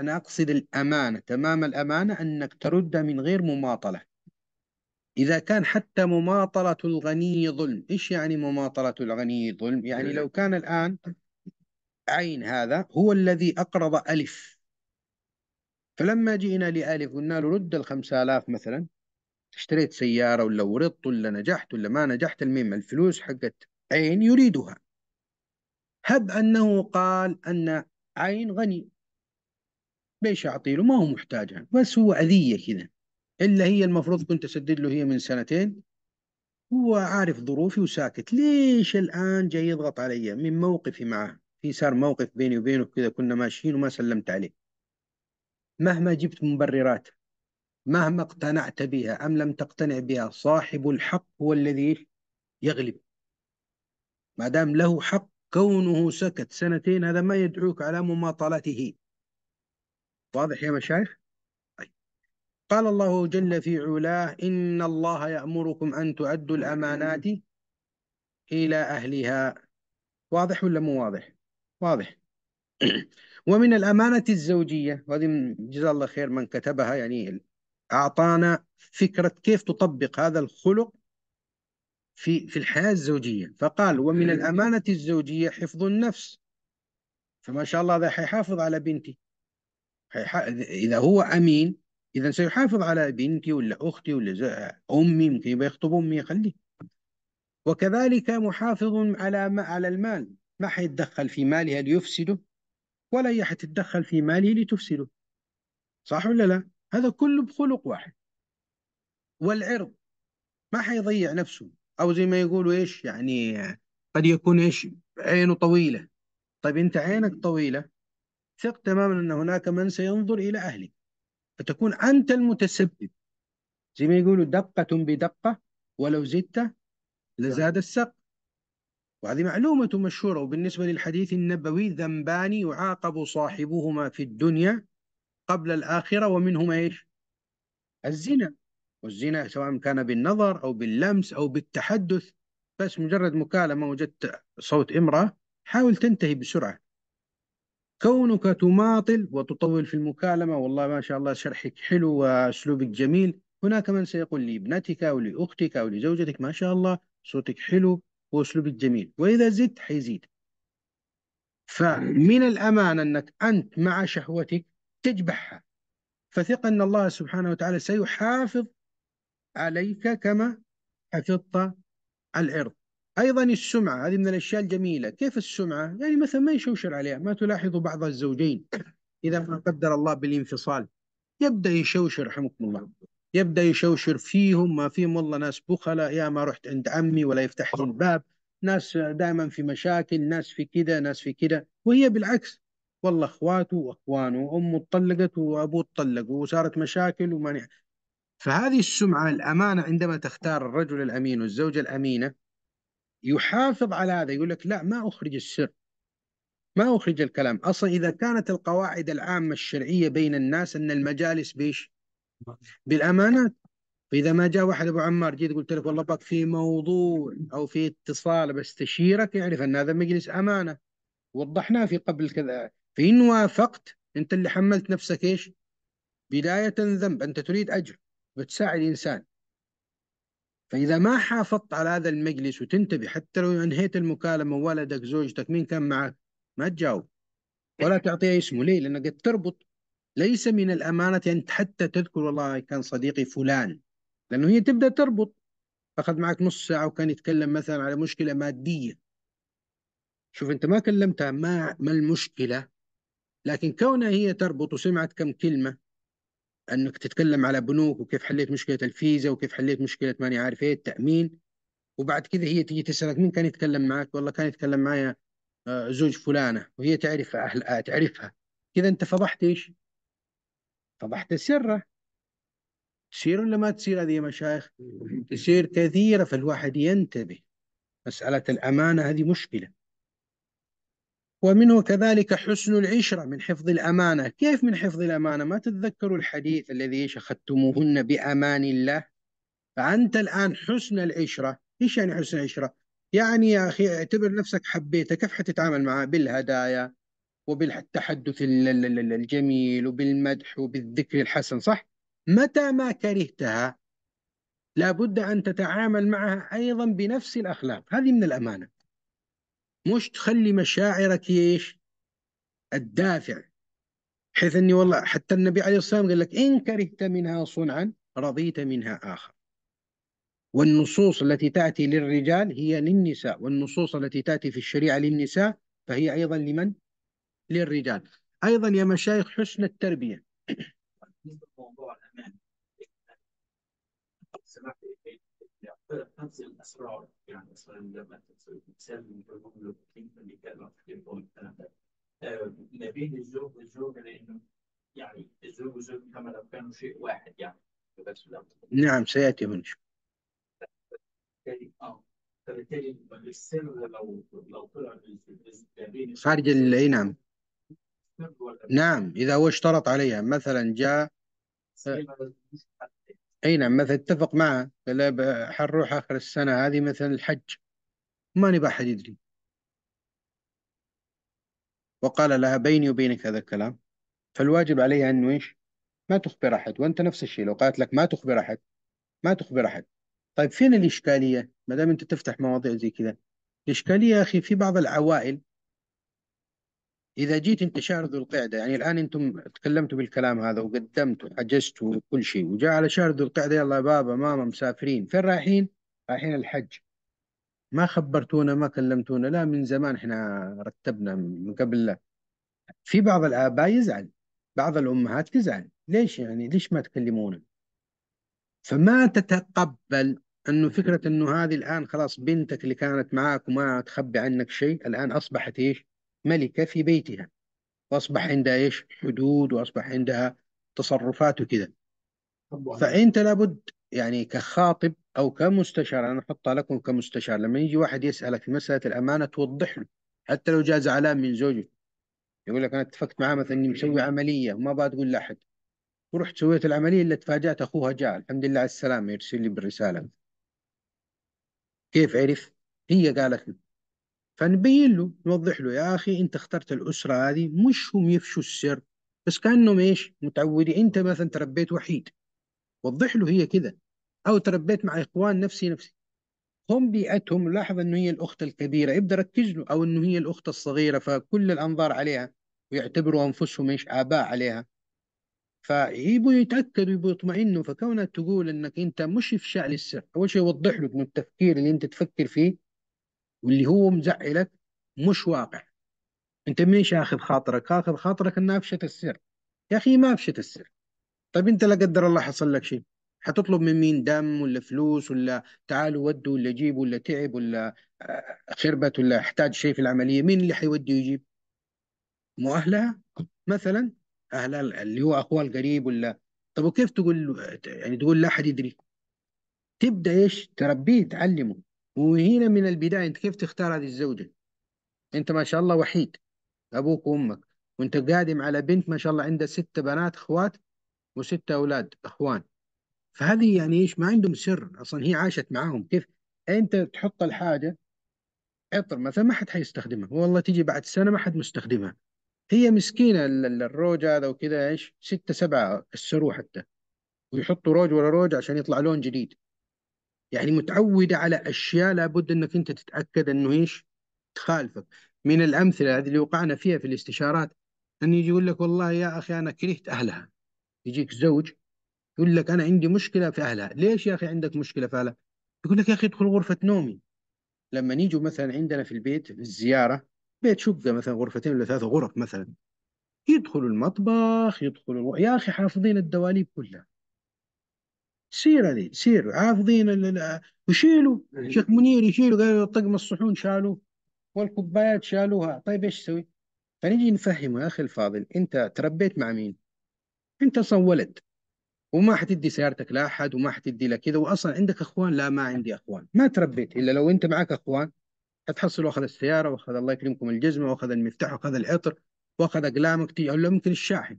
أنا أقصد الأمانة تمام الأمانة أنك ترد من غير مماطلة إذا كان حتى مماطلة الغني ظلم إيش يعني مماطلة الغني ظلم يعني إيه. لو كان الآن عين هذا هو الذي أقرض ألف فلما جئنا لألف قلنا له رد الخمسة آلاف مثلا اشتريت سيارة ولا ورطت ولا نجحت ولا ما نجحت المهم الفلوس حقت عين يريدها هب أنه قال أن عين غني ليش أعطي له ما هو محتاجها بس هو أذية كذا إلا هي المفروض كنت أسدد له هي من سنتين هو عارف ظروفي وساكت ليش الآن جاي يضغط علي من موقفي معه في صار موقف بيني وبينه كذا كنا ماشيين وما سلمت عليه مهما جبت مبررات مهما اقتنعت بها أم لم تقتنع بها صاحب الحق هو الذي يغلب ما دام له حق كونه سكت سنتين هذا ما يدعوك على مماطلته واضح يا مشايخ طيب. قال الله جل في علاه إن الله يأمركم أن تؤدوا الأمانات إلى أهلها واضح ولا مو واضح واضح ومن الأمانة الزوجية وهذه جزاه الله خير من كتبها يعني أعطانا فكرة كيف تطبق هذا الخلق في في الحياة الزوجية فقال ومن الأمانة الزوجية حفظ النفس فما شاء الله هذا حيحافظ على بنتي اذا هو امين اذا سيحافظ على بنتي ولا اختي ولا امي ممكن يبغى يخطب امي يخليه وكذلك محافظ على على المال ما حيتدخل في مالها ليفسده ولا هي حتتدخل في ماله لتفسده صح ولا لا هذا كله بخلق واحد والعرض ما حيضيع نفسه او زي ما يقولوا ايش يعني قد يكون ايش عينه طويله طيب انت عينك طويله ثق تماما أن هناك من سينظر إلى أهلك فتكون أنت المتسبب زي ما يقولوا دقة بدقة ولو زدت لزاد السق وهذه معلومة مشهورة وبالنسبة للحديث النبوي ذنبان يعاقب صاحبهما في الدنيا قبل الآخرة ومنهما إيش الزنا والزنا سواء كان بالنظر أو باللمس أو بالتحدث بس مجرد مكالمة وجدت صوت امرأة حاول تنتهي بسرعة كونك تماطل وتطول في المكالمة والله ما شاء الله شرحك حلو وأسلوبك جميل هناك من سيقول لابنتك أو لأختك أو لزوجتك ما شاء الله صوتك حلو وأسلوبك جميل وإذا زدت حيزيد فمن الأمانة أنك أنت مع شهوتك تجبحها فثق أن الله سبحانه وتعالى سيحافظ عليك كما حفظت العرض ايضا السمعه هذه من الاشياء الجميله كيف السمعه يعني مثلا ما يشوشر عليها ما تلاحظ بعض الزوجين اذا ما قدر الله بالانفصال يبدا يشوشر رحمكم الله يبدا يشوشر فيهم ما فيهم والله ناس بخلاء يا ما رحت عند عمي ولا يفتح لي الباب ناس دائما في مشاكل ناس في كذا ناس في كذا وهي بالعكس والله اخواته واخوانه وامه اتطلقت وابوه اتطلق وصارت مشاكل وما فهذه السمعه الامانه عندما تختار الرجل الامين والزوجه الامينه يحافظ على هذا يقول لك لا ما أخرج السر ما أخرج الكلام أصلا إذا كانت القواعد العامة الشرعية بين الناس أن المجالس بيش بالأمانات فإذا ما جاء واحد أبو عمار جيت قلت لك والله في موضوع أو في اتصال بستشيرك يعرف أن هذا مجلس أمانة وضحناه في قبل كذا فإن وافقت أنت اللي حملت نفسك إيش بداية ذنب أنت تريد أجر بتساعد إنسان فإذا ما حافظت على هذا المجلس وتنتبه حتى لو أنهيت المكالمة ولدك زوجتك مين كان معك ما تجاوب ولا تعطيه اسمه ليه؟ لأنك قد تربط ليس من الأمانة أن حتى تذكر والله كان صديقي فلان لأنه هي تبدأ تربط أخذ معك نص ساعة وكان يتكلم مثلا على مشكلة مادية شوف أنت ما كلمتها ما ما المشكلة لكن كونها هي تربط وسمعت كم كلمة انك تتكلم على بنوك وكيف حليت مشكله الفيزا وكيف حليت مشكله ماني عارف ايه التامين وبعد كذا هي تجي تسالك مين كان يتكلم معك والله كان يتكلم معايا آه، زوج فلانه وهي تعرف اهل آه، تعرفها كذا انت فضحت ايش؟ فضحت سره تصير ولا ما تصير هذه يا مشايخ؟ تصير كثيره فالواحد ينتبه مساله الامانه هذه مشكله ومنه كذلك حسن العشرة من حفظ الأمانة كيف من حفظ الأمانة ما تتذكروا الحديث الذي إيش أخذتموهن بأمان الله فأنت الآن حسن العشرة إيش يعني حسن العشرة يعني يا أخي اعتبر نفسك حبيته كيف حتتعامل معه بالهدايا وبالتحدث الجميل وبالمدح وبالذكر الحسن صح متى ما كرهتها لابد أن تتعامل معها أيضا بنفس الأخلاق هذه من الأمانة مش تخلي مشاعرك ايش الدافع بحيث اني والله حتى النبي عليه الصلاه والسلام قال لك ان كرهت منها صنعا رضيت منها اخر والنصوص التي تاتي للرجال هي للنساء والنصوص التي تاتي في الشريعه للنساء فهي ايضا لمن للرجال ايضا يا مشايخ حسن التربيه الاسرار يعني مثلا لما تسلم اللي الكلام ده ما بين الزوج والزوجه لانه يعني الزوج كما لو كانوا شيء واحد يعني بس نعم سياتي من اه السر لو لو طلع خارج اي نعم نعم اذا هو اشترط عليها مثلا جاء اي نعم مثلا اتفق معه قال حنروح اخر السنه هذه مثلا الحج ما نبغى احد يدري وقال لها بيني وبينك هذا الكلام فالواجب عليها انه ايش؟ ما تخبر احد وانت نفس الشيء لو قالت لك ما تخبر احد ما تخبر احد طيب فين الاشكاليه؟ ما دام انت تفتح مواضيع زي كذا الاشكاليه يا اخي في بعض العوائل اذا جيت انت شهر ذو القعده يعني الان انتم تكلمتوا بالكلام هذا وقدمت وحجزت وكل شيء وجاء على شهر ذو القعده يلا بابا ماما مسافرين فين رايحين؟ رايحين الحج ما خبرتونا ما كلمتونا لا من زمان احنا رتبنا من قبل لا في بعض الاباء يزعل بعض الامهات تزعل ليش يعني ليش ما تكلمونا؟ فما تتقبل انه فكره انه هذه الان خلاص بنتك اللي كانت معاك وما تخبي عنك شيء الان اصبحت ايش؟ ملكة في بيتها وأصبح عندها إيش حدود وأصبح عندها تصرفات وكذا فأنت لابد يعني كخاطب أو كمستشار أنا أحطها لكم كمستشار لما يجي واحد يسألك في مسألة الأمانة توضح له حتى لو جاء زعلان من زوجه يقول لك أنا اتفقت معاه مثلا إني مسوي عملية وما أبغى تقول لأحد ورحت سويت العملية اللي تفاجأت أخوها جاء الحمد لله على السلامة يرسل لي بالرسالة كيف عرف؟ هي قالت له فنبين له نوضح له يا اخي انت اخترت الاسره هذه مش هم يفشوا السر بس كانهم ايش متعودين انت مثلا تربيت وحيد وضح له هي كذا او تربيت مع اخوان نفسي نفسي هم بيئتهم لاحظ انه هي الاخت الكبيره ابدا ركز له او انه هي الاخت الصغيره فكل الانظار عليها ويعتبروا انفسهم ايش اباء عليها فيبوا يتاكدوا يبوا يطمئنوا فكونك تقول انك انت مش افشاء للسر اول شيء وضح له انه التفكير اللي انت تفكر فيه واللي هو مزعلك مش واقع انت مش اخذ خاطرك اخذ خاطرك انها فشت السر يا اخي ما فشت السر طيب انت لا قدر الله حصل لك شيء حتطلب من مين دم ولا فلوس ولا تعالوا ودوا ولا جيبوا ولا تعب ولا آه، خربت ولا احتاج شيء في العمليه مين اللي حيودي ويجيب مو اهلها مثلا اهلها اللي هو اخوها القريب ولا طب وكيف تقول يعني تقول لا حد يدري تبدا ايش تربيه تعلمه وهنا من البداية أنت كيف تختار هذه الزوجة أنت ما شاء الله وحيد أبوك وأمك وأنت قادم على بنت ما شاء الله عندها ست بنات أخوات وستة أولاد أخوان فهذه يعني إيش ما عندهم سر أصلا هي عاشت معاهم كيف أنت تحط الحاجة عطر مثلا ما حد حيستخدمها والله تيجي بعد سنة ما حد مستخدمها هي مسكينة الروج هذا وكذا إيش ستة سبعة السرو حتى ويحطوا روج ورا روج عشان يطلع لون جديد يعني متعودة على أشياء لابد أنك أنت تتأكد أنه إيش تخالفك من الأمثلة هذه اللي وقعنا فيها في الاستشارات أن يجي يقول لك والله يا أخي أنا كرهت أهلها يجيك زوج يقول لك أنا عندي مشكلة في أهلها ليش يا أخي عندك مشكلة في أهلها يقول لك يا أخي ادخل غرفة نومي لما نيجوا مثلا عندنا في البيت في الزيارة بيت شقة مثلا غرفتين ولا ثلاثة غرف مثلا يدخلوا المطبخ يدخلوا يا أخي حافظين الدواليب كلها سير هذه سير عافضين وشيلوا إيه. شيخ منير يشيلوا قالوا طقم الصحون شالوه والكوبايات شالوها طيب ايش تسوي؟ فنجي نفهمه يا اخي الفاضل انت تربيت مع مين؟ انت اصلا ولد وما حتدي سيارتك لاحد وما حتدي لك كذا واصلا عندك اخوان لا ما عندي اخوان ما تربيت الا لو انت معك اخوان حتحصل واخذ السياره واخذ الله يكرمكم الجزمه واخذ المفتاح واخذ العطر واخذ اقلامك تيجي ولا ممكن الشاحن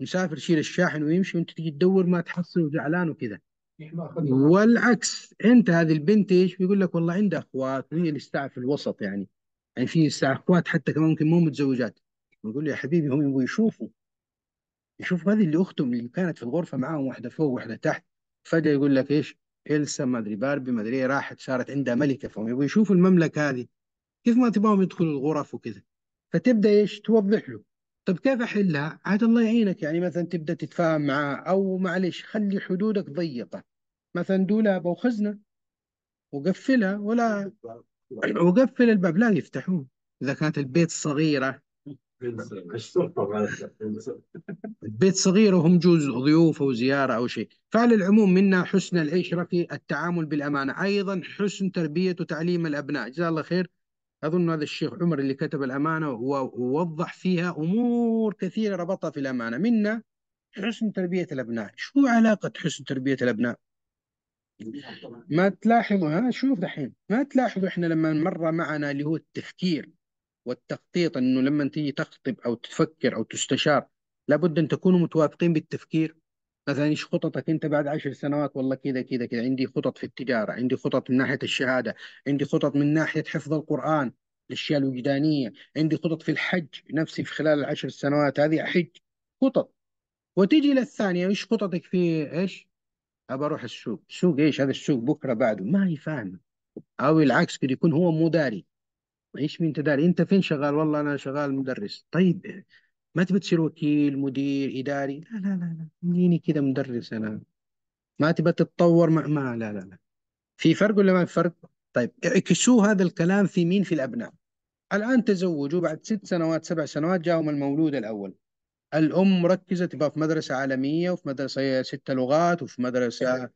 مسافر يشيل الشاحن ويمشي وانت تجي تدور ما تحصل وزعلان وكذا إيه، والعكس انت هذه البنت ايش بيقول لك والله عندها اخوات وهي لسه في الوسط يعني يعني في لسه اخوات حتى كمان ممكن مو متزوجات يقول لي يا حبيبي هم يبغوا يشوفوا يشوفوا هذه اللي اختهم اللي كانت في الغرفه معاهم واحده فوق واحده تحت فجاه يقول لك ايش إلسا ما ادري باربي ما ادري إيه، راحت صارت عندها ملكه فهم يبغوا يشوفوا المملكه هذه كيف ما تبغاهم يدخلوا الغرف وكذا فتبدا ايش توضح له طيب كيف احلها؟ عاد الله يعينك يعني مثلا تبدا تتفاهم معاه او معلش خلي حدودك ضيقه مثلا دولاب او خزنه وقفلها ولا وقفل الباب لا يفتحوه اذا كانت البيت صغيره البيت صغير وهم جوز ضيوف او زياره او شيء، فعلى العموم منا حسن العشره في التعامل بالامانه، ايضا حسن تربيه وتعليم الابناء، جزاه الله خير أظن هذا الشيخ عمر اللي كتب الأمانة ووضح فيها أمور كثيرة ربطها في الأمانة منا حسن تربية الأبناء شو علاقة حسن تربية الأبناء ما تلاحظوا ها شوف دحين ما تلاحظوا احنا لما مر معنا اللي هو التفكير والتخطيط انه لما تيجي تخطب او تفكر او تستشار لابد ان تكونوا متوافقين بالتفكير مثلا ايش خططك انت بعد عشر سنوات والله كذا كذا كذا عندي خطط في التجاره عندي خطط من ناحيه الشهاده عندي خطط من ناحيه حفظ القران الاشياء الوجدانيه عندي خطط في الحج نفسي في خلال العشر سنوات هذه احج خطط وتجي للثانيه ايش خططك في ايش ابى اروح السوق سوق ايش هذا السوق بكره بعده ما هي فاهمه او العكس قد يكون هو مو داري ايش من تداري انت فين شغال والله انا شغال مدرس طيب ما تبي تصير وكيل مدير إداري لا لا لا لا خليني كذا مدرس أنا ما تبى تتطور ما, ما لا لا لا في فرق ولا ما في فرق؟ طيب اعكسوا هذا الكلام في مين في الأبناء الآن تزوجوا بعد ست سنوات سبع سنوات جاهم المولود الأول الأم مركزة تبقى في مدرسة عالمية وفي مدرسة ست لغات وفي مدرسة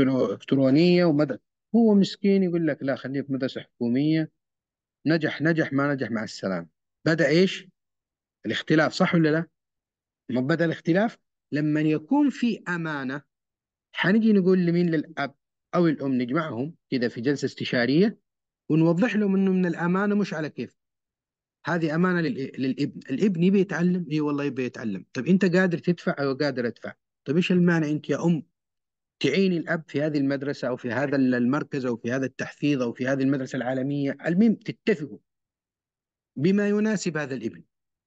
إلكترونية ومدرسة هو مسكين يقول لك لا خليه في مدرسة حكومية نجح نجح ما نجح مع السلامة بدأ إيش؟ الاختلاف صح ولا لا؟ مبدا الاختلاف لما يكون في أمانة حنجي نقول لمين للأب أو الأم نجمعهم كذا في جلسة استشارية ونوضح لهم إنه من الأمانة مش على كيف هذه أمانة للابن الابن يبي يتعلم إي والله يبي يتعلم طب أنت قادر تدفع أو قادر أدفع طب إيش المانع أنت يا أم تعيني الأب في هذه المدرسة أو في هذا المركز أو في هذا التحفيظ أو في هذه المدرسة العالمية المهم تتفقوا بما يناسب هذا الابن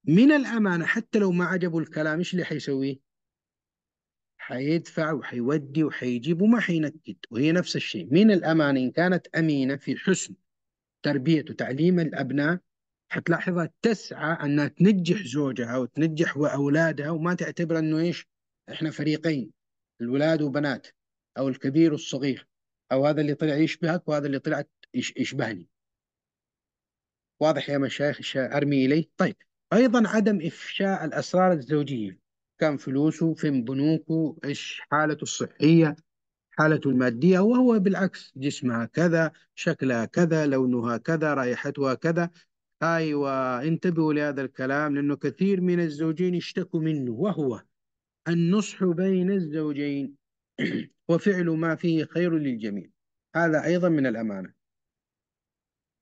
من الأمانة حتى لو ما عجبه الكلام إيش اللي حيسويه؟ حيدفع وحيودي وحيجيب وما حينكد وهي نفس الشيء من الأمانة إن كانت أمينة في حسن تربية وتعليم الأبناء حتلاحظها تسعى أنها تنجح زوجها وتنجح وأولادها وما تعتبر أنه إيش إحنا فريقين الولاد وبنات أو الكبير والصغير أو هذا اللي طلع يشبهك وهذا اللي طلعت يشبهني واضح يا مشايخ أرمي إلي طيب أيضا عدم إفشاء الأسرار الزوجية كم فلوسه فين بنوكه إيش حالته الصحية حالته المادية وهو بالعكس جسمها كذا شكلها كذا لونها كذا رائحتها كذا أيوة انتبهوا لهذا الكلام لأنه كثير من الزوجين اشتكوا منه وهو النصح بين الزوجين وفعل ما فيه خير للجميع هذا أيضا من الأمانة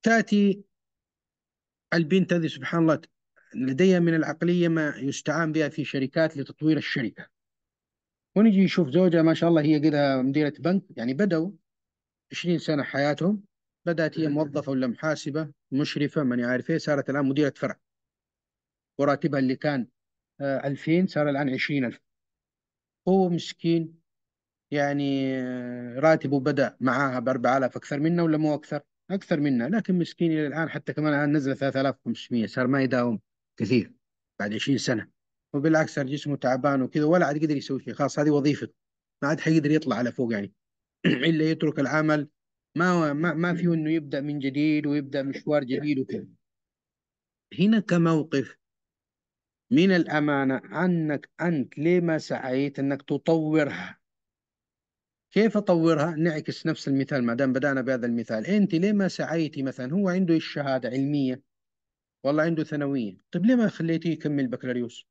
تأتي البنت هذه سبحان الله لديها من العقلية ما يستعان بها في شركات لتطوير الشركة ونجي نشوف زوجها ما شاء الله هي كذا مديرة بنك يعني بدأوا 20 سنة حياتهم بدأت هي موظفة ولا محاسبة مشرفة ماني عارف إيه. صارت الآن مديرة فرع وراتبها اللي كان 2000 آه، صار الآن 20000 هو مسكين يعني آه، راتبه بدأ معاها ب 4000 أكثر منا ولا مو أكثر؟ أكثر منا لكن مسكين إلى الآن حتى كمان الآن نزل 3500 صار ما يداوم كثير بعد 20 سنه وبالعكس صار جسمه تعبان وكذا ولا عاد قدر يسوي شيء خلاص هذه وظيفته ما عاد حيقدر يطلع على فوق يعني الا يترك العمل ما ما, ما فيه انه يبدا من جديد ويبدا مشوار جديد وكذا هنا كموقف من الأمانة انك أنت ليه ما سعيت أنك تطورها كيف أطورها؟ نعكس نفس المثال ما دام بدأنا بهذا المثال أنت ليه ما سعيتي مثلا هو عنده الشهادة علمية والله عنده ثانويه طيب ليه ما خليتيه يكمل بكالوريوس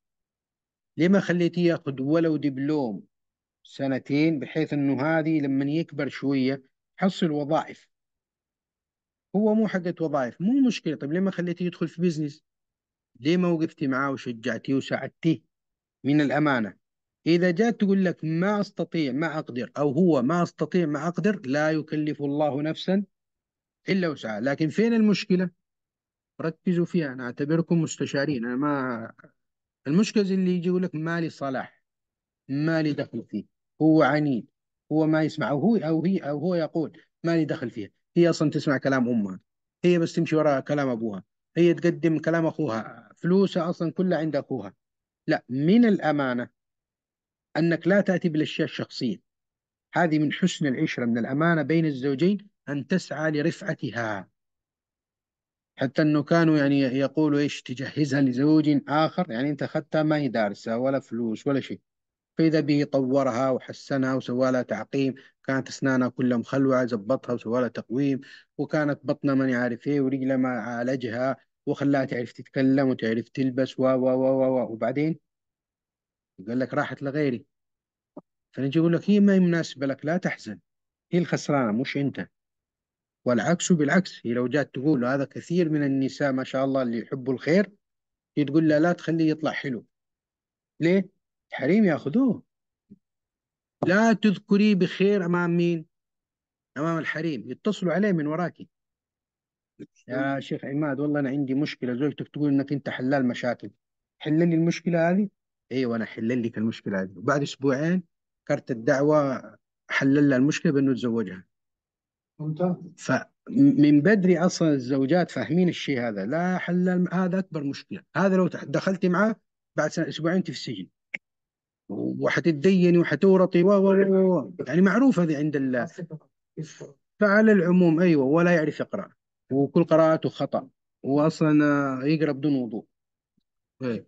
ليه ما خليتيه ياخذ ولو دبلوم سنتين بحيث انه هذه لما يكبر شويه حصل وظائف هو مو حقت وظائف مو مشكله طيب ليه ما خليتيه يدخل في بزنس ليه ما وقفتي معاه وشجعتيه وساعدتيه من الامانه اذا جات تقول لك ما استطيع ما اقدر او هو ما استطيع ما اقدر لا يكلف الله نفسا الا وسعها لكن فين المشكله ركزوا فيها أنا أعتبركم مستشارين أنا ما المشكلة اللي يجي يقول لك مالي صلاح مالي دخل فيه هو عنيد هو ما يسمع أو هو أو هي أو هو يقول مالي دخل فيها هي أصلا تسمع كلام أمها هي بس تمشي وراء كلام أبوها هي تقدم كلام أخوها فلوسها أصلا كلها عند أخوها لا من الأمانة أنك لا تأتي بالأشياء الشخصية هذه من حسن العشرة من الأمانة بين الزوجين أن تسعى لرفعتها حتى انه كانوا يعني يقولوا ايش تجهزها لزوج اخر يعني انت اخذتها ما هي دارسه ولا فلوس ولا شيء فاذا به طورها وحسنها وسوى لها تعقيم كانت اسنانها كلها مخلوعه زبطها وسوى لها تقويم وكانت بطنها ماني عارف ايه ورجلها ما عالجها وخلاها تعرف تتكلم وتعرف تلبس و و و و وبعدين يقول لك راحت لغيري فنجي يقول لك هي ما هي مناسبه لك لا تحزن هي الخسرانه مش انت والعكس بالعكس هي لو جات تقول هذا كثير من النساء ما شاء الله اللي يحبوا الخير هي تقول لها لا تخليه يطلع حلو ليه؟ حريم ياخذوه لا تذكري بخير امام مين؟ امام الحريم يتصلوا عليه من وراكي يا شيخ عماد والله انا عندي مشكله زوجتك تقول انك انت حلال مشاكل حل لي المشكله هذه ايوه انا حل لك المشكله هذه وبعد اسبوعين كرت الدعوه حلل لها المشكله بانه تزوجها ممتاز فمن بدري اصلا الزوجات فاهمين الشيء هذا لا حل هذا اكبر مشكله هذا لو دخلتي معاه بعد اسبوعين انت في السجن وحتتديني وحتورطي و و يعني معروف هذه عند ال فعلى العموم ايوه ولا يعرف يقرا وكل قراءته خطا واصلا آه، يقرا بدون وضوء إيه.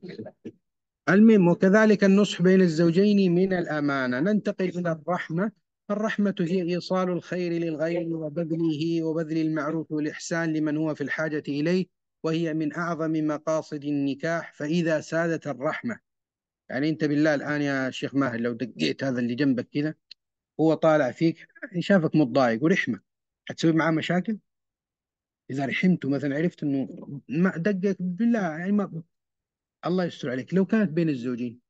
المهم وكذلك النصح بين الزوجين من الامانه ننتقل الى الرحمه الرحمة هي إيصال الخير للغير وبذله وبذل المعروف والإحسان لمن هو في الحاجة إليه وهي من أعظم مقاصد النكاح فإذا سادت الرحمة يعني أنت بالله الآن يا شيخ ماهر لو دقيت هذا اللي جنبك كذا هو طالع فيك شافك متضايق ورحمة حتسوي معاه مشاكل إذا رحمته مثلا عرفت أنه ما دقك بالله يعني ما الله يستر عليك لو كانت بين الزوجين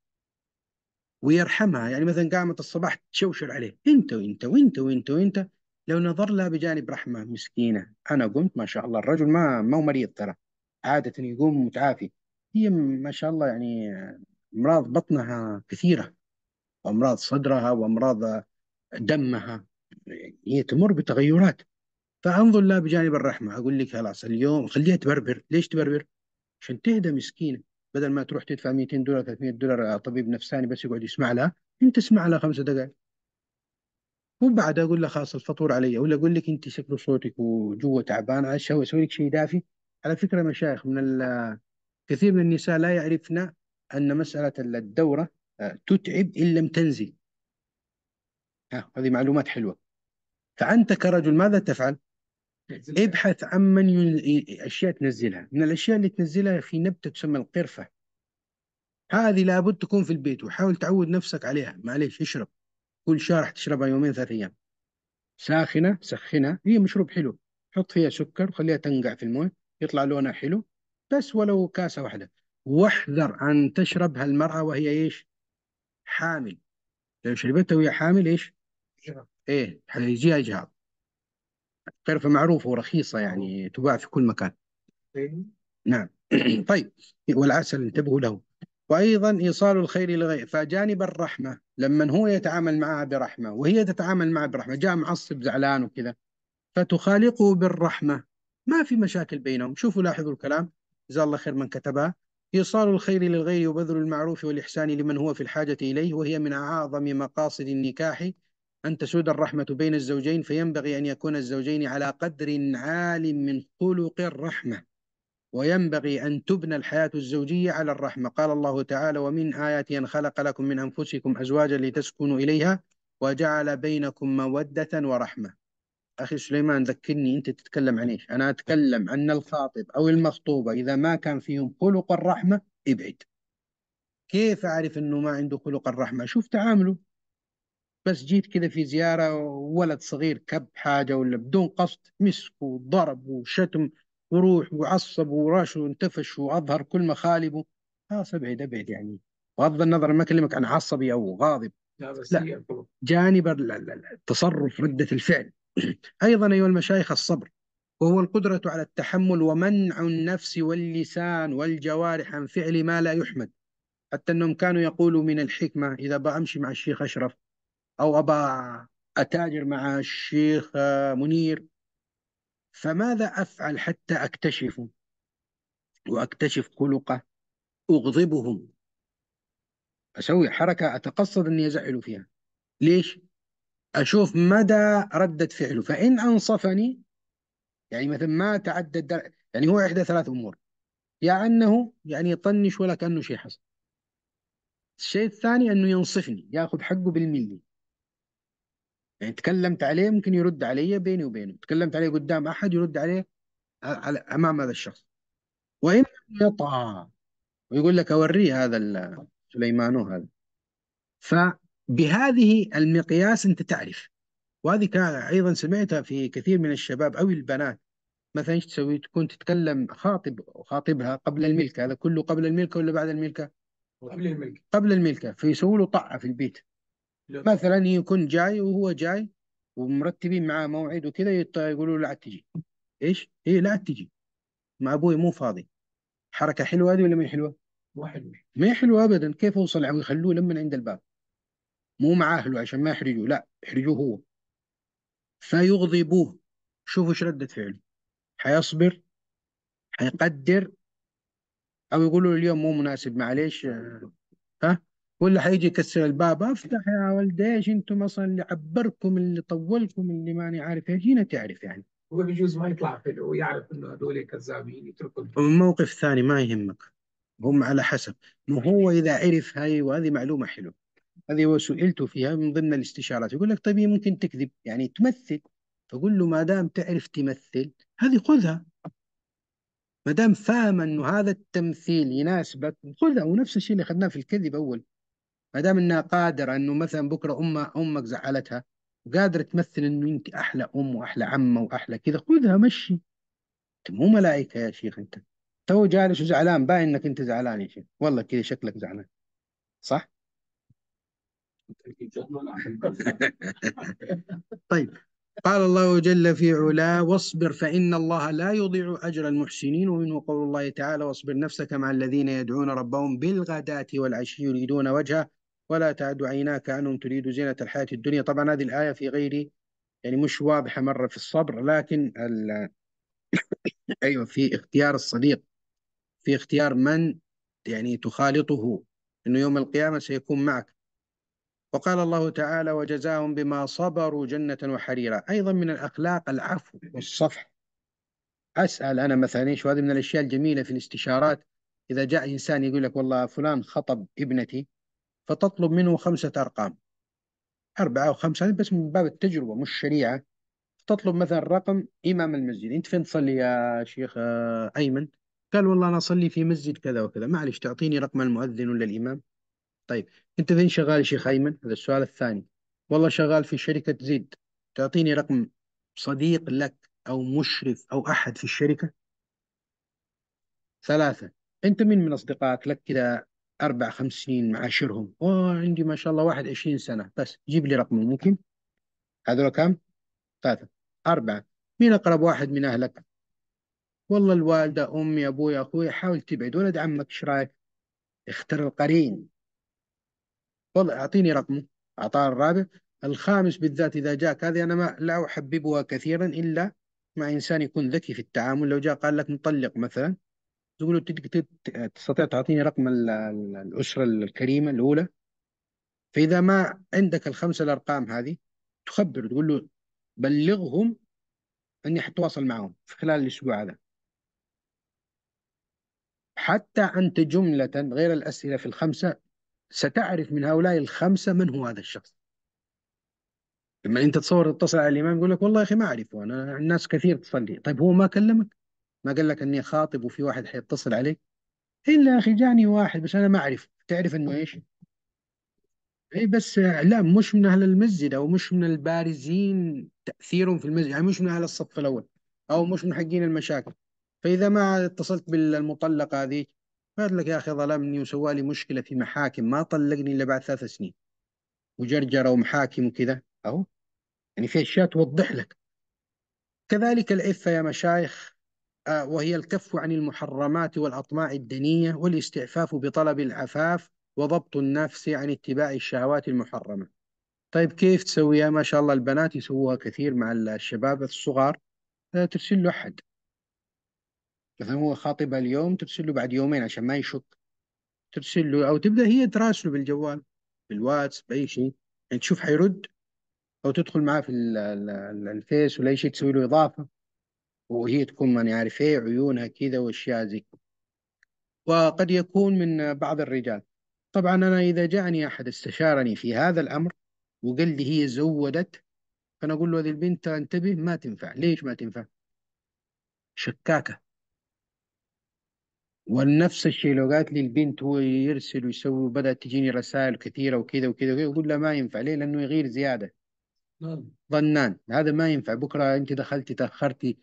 ويرحمها يعني مثلا قامت الصباح تشوشر عليه انت وانت وانت وانت وانت لو نظر لها بجانب رحمه مسكينه انا قمت ما شاء الله الرجل ما ما هو مريض ترى عاده يقوم متعافي هي ما شاء الله يعني امراض بطنها كثيره وامراض صدرها وامراض دمها هي تمر بتغيرات فانظر لها بجانب الرحمه اقول لك خلاص اليوم خليها تبربر ليش تبربر؟ عشان تهدى مسكينه بدل ما تروح تدفع 200 دولار 300 دولار طبيب نفساني بس يقعد يسمع لها انت اسمع لها خمس دقائق وبعدها اقول له خلاص الفطور علي ولا اقول لك انت شكل صوتك وجوه تعبان عشان هو يسوي لك شيء دافي على فكره مشايخ من كثير من النساء لا يعرفن ان مساله الدوره آه، تتعب ان لم تنزل ها هذه معلومات حلوه فانت كرجل ماذا تفعل؟ ابحث عمن ين... اشياء تنزلها من الاشياء اللي تنزلها في نبته تسمى القرفه هذه لابد تكون في البيت وحاول تعود نفسك عليها معليش اشرب كل شهر تشربها يومين ثلاث ايام ساخنه سخنها هي مشروب حلو حط فيها سكر وخليها تنقع في المويه يطلع لونها حلو بس ولو كاسه واحده واحذر ان تشربها المراه وهي ايش؟ حامل لو شربتها وهي حامل ايش؟ ايه حيجيها اجهاض تعرف معروفة ورخيصة يعني تباع في كل مكان إيه. نعم طيب والعسل انتبهوا له وأيضا إيصال الخير لغير فجانب الرحمة لما هو يتعامل معها برحمة وهي تتعامل معه برحمة جاء معصب زعلان وكذا فتخالقه بالرحمة ما في مشاكل بينهم شوفوا لاحظوا الكلام جزاه الله خير من كتبها إيصال الخير للغير وبذل المعروف والإحسان لمن هو في الحاجة إليه وهي من أعظم مقاصد النكاح أن تسود الرحمة بين الزوجين فينبغي أن يكون الزوجين على قدر عال من خلق الرحمة وينبغي أن تبنى الحياة الزوجية على الرحمة قال الله تعالى ومن آياته أن خلق لكم من أنفسكم أزواجا لتسكنوا إليها وجعل بينكم مودة ورحمة أخي سليمان ذكرني أنت تتكلم عن إيش أنا أتكلم أن الخاطب أو المخطوبة إذا ما كان فيهم خلق الرحمة ابعد كيف أعرف أنه ما عنده خلق الرحمة شوف تعامله بس جيت كذا في زيارة ولد صغير كب حاجة ولا بدون قصد مسك وضرب وشتم وروح وعصب وراش وانتفش وأظهر كل مخالبه خلاص آه، أبعد أبعد يعني بغض النظر ما أكلمك عن عصبي أو غاضب لا, بس لا. جانب التصرف ردة الفعل أيضا أيها المشايخ الصبر وهو القدرة على التحمل ومنع النفس واللسان والجوارح عن فعل ما لا يحمد حتى أنهم كانوا يقولوا من الحكمة إذا بأمشي مع الشيخ أشرف او ابا اتاجر مع الشيخ منير فماذا افعل حتى اكتشفه واكتشف خلقه اغضبهم اسوي حركه اتقصد اني ازعله فيها ليش؟ اشوف مدى رده فعله فان انصفني يعني مثلا ما تعدى الدر... يعني هو احدى ثلاث امور يا يعني انه يعني يطنش ولا كانه شيء حصل الشيء الثاني انه ينصفني ياخذ حقه بالملي يعني تكلمت عليه ممكن يرد علي بيني وبينه تكلمت عليه قدام أحد يرد عليه على أمام هذا الشخص وإما يطع ويقول لك أوريه هذا سليمانو هذا فبهذه المقياس أنت تعرف وهذه كان أيضا سمعتها في كثير من الشباب أو البنات مثلا ايش تسوي؟ تكون تتكلم خاطب خاطبها قبل الملكه هذا كله قبل الملكه ولا بعد الملكه؟ قبل الملكه قبل الملكه فيسووا له طعه في البيت مثلا يكون جاي وهو جاي ومرتبين معاه موعد وكذا يقولوا له لا تجي ايش؟ هي إيه، لا تجي مع ابوي مو فاضي حركه حلوه هذه ولا ما هي حلوه؟ مو حلوه ما هي حلوه ابدا كيف اوصل يخلوه لما عند الباب مو مع اهله عشان ما يحرجوه لا يحرجوه هو فيغضبوه شوفوا ايش رده فعله حيصبر حيقدر او يقولوا له اليوم مو مناسب معليش آه. ها ولا حيجي يكسر الباب افتح يا ولد ايش انتم اصلا اللي عبركم اللي طولكم اللي ماني عارف ايش هنا تعرف يعني هو بيجوز ما يطلع حلو ويعرف انه هذول كذابين يتركوا موقف ثاني ما يهمك هم على حسب مو هو اذا عرف هاي وهذه معلومه حلوه هذه هو سئلته فيها من ضمن الاستشارات يقول لك طيب ممكن تكذب يعني تمثل فقول له ما دام تعرف تمثل هذه خذها ما دام فاهم انه هذا التمثيل يناسبك خذها ونفس الشيء اللي اخذناه في الكذب اول ما دام انها قادره انه مثلا بكره امها امك زعلتها وقادره تمثل انه انت احلى ام واحلى عمه واحلى كذا خذها مشي انت مو ملائكه يا شيخ انت تو جالس وزعلان باين انك انت زعلان يا شيخ والله كذا شكلك زعلان صح؟ طيب قال الله جل في علاه واصبر فإن الله لا يضيع أجر المحسنين ومنه قول الله تعالى واصبر نفسك مع الذين يدعون ربهم بالغداة والعشي يريدون وجهه ولا تعد عيناك عنهم تريد زينة الحياة الدنيا طبعا هذه الآية في غير يعني مش واضحة مرة في الصبر لكن ال... أيوة في اختيار الصديق في اختيار من يعني تخالطه أنه يوم القيامة سيكون معك وقال الله تعالى وجزاهم بما صبروا جنة وحريرا أيضا من الأخلاق العفو والصفح أسأل أنا مثلا إيش وهذه من الأشياء الجميلة في الاستشارات إذا جاء إنسان يقول لك والله فلان خطب ابنتي فتطلب منه خمسة أرقام أربعة وخمسة بس من باب التجربة مش الشريعة تطلب مثلا رقم إمام المسجد أنت فين تصلي يا شيخ أيمن قال والله أنا أصلي في مسجد كذا وكذا معلش تعطيني رقم المؤذن ولا الإمام طيب أنت فين شغال يا شيخ أيمن هذا السؤال الثاني والله شغال في شركة زيد تعطيني رقم صديق لك أو مشرف أو أحد في الشركة ثلاثة أنت مين من أصدقائك لك كذا أربع خمس سنين معاشرهم وعندي ما شاء الله واحد عشرين سنة بس جيب لي رقمه ممكن هذول كم؟ ثلاثة أربعة مين أقرب واحد من أهلك؟ والله الوالدة أمي أبوي أخوي حاول تبعد ولد عمك إيش رأيك؟ اختر القرين والله أعطيني رقمه أعطاه الرابع الخامس بالذات إذا جاك هذه أنا ما لا أحببها كثيرا إلا مع إنسان يكون ذكي في التعامل لو جاء قال لك مطلق مثلا تقول له تستطيع تعطيني رقم الأسرة الكريمة الأولى فإذا ما عندك الخمسة الأرقام هذه تخبر تقول له بلغهم أني حتواصل معهم في خلال الأسبوع هذا حتى أنت جملة غير الأسئلة في الخمسة ستعرف من هؤلاء الخمسة من هو هذا الشخص لما أنت تصور تتصل على الإمام يقول لك والله يا أخي ما أعرفه أنا الناس كثير تصلي طيب هو ما كلمك ما قال لك اني خاطب وفي واحد حيتصل عليك الا يا اخي جاني واحد بس انا ما اعرف تعرف انه ايش اي بس لا مش من اهل المسجد او مش من البارزين تاثيرهم في المسجد يعني مش من اهل الصف الاول او مش من حقين المشاكل فاذا ما اتصلت بالمطلقه هذه قال لك يا اخي ظلمني وسوى لي مشكله في محاكم ما طلقني الا بعد ثلاث سنين وجرجره ومحاكم وكذا اهو يعني في اشياء توضح لك كذلك العفه يا مشايخ وهي الكف عن المحرمات والأطماع الدنية والاستعفاف بطلب العفاف وضبط النفس عن اتباع الشهوات المحرمة طيب كيف تسويها ما شاء الله البنات يسووها كثير مع الشباب الصغار آه، ترسل له أحد مثلا هو خاطبها اليوم ترسل له بعد يومين عشان ما يشك ترسل له أو تبدأ هي تراسله بالجوال بالواتس بأي شيء يعني تشوف حيرد أو تدخل معاه في الفيس ولا أي شيء تسوي له إضافة وهي تكون من يعرف إيه عيونها كذا وأشياء زي وقد يكون من بعض الرجال طبعا أنا إذا جاءني أحد استشارني في هذا الأمر وقال لي هي زودت فأنا أقول له هذه البنت انتبه ما تنفع ليش ما تنفع شكاكة ونفس الشيء لو قالت لي البنت هو يرسل ويسوي وبدأت تجيني رسائل كثيرة وكذا وكذا وكذا أقول لها ما ينفع ليه لأنه يغير زيادة نعم. ظنان هذا ما ينفع بكرة أنت دخلتي تأخرتي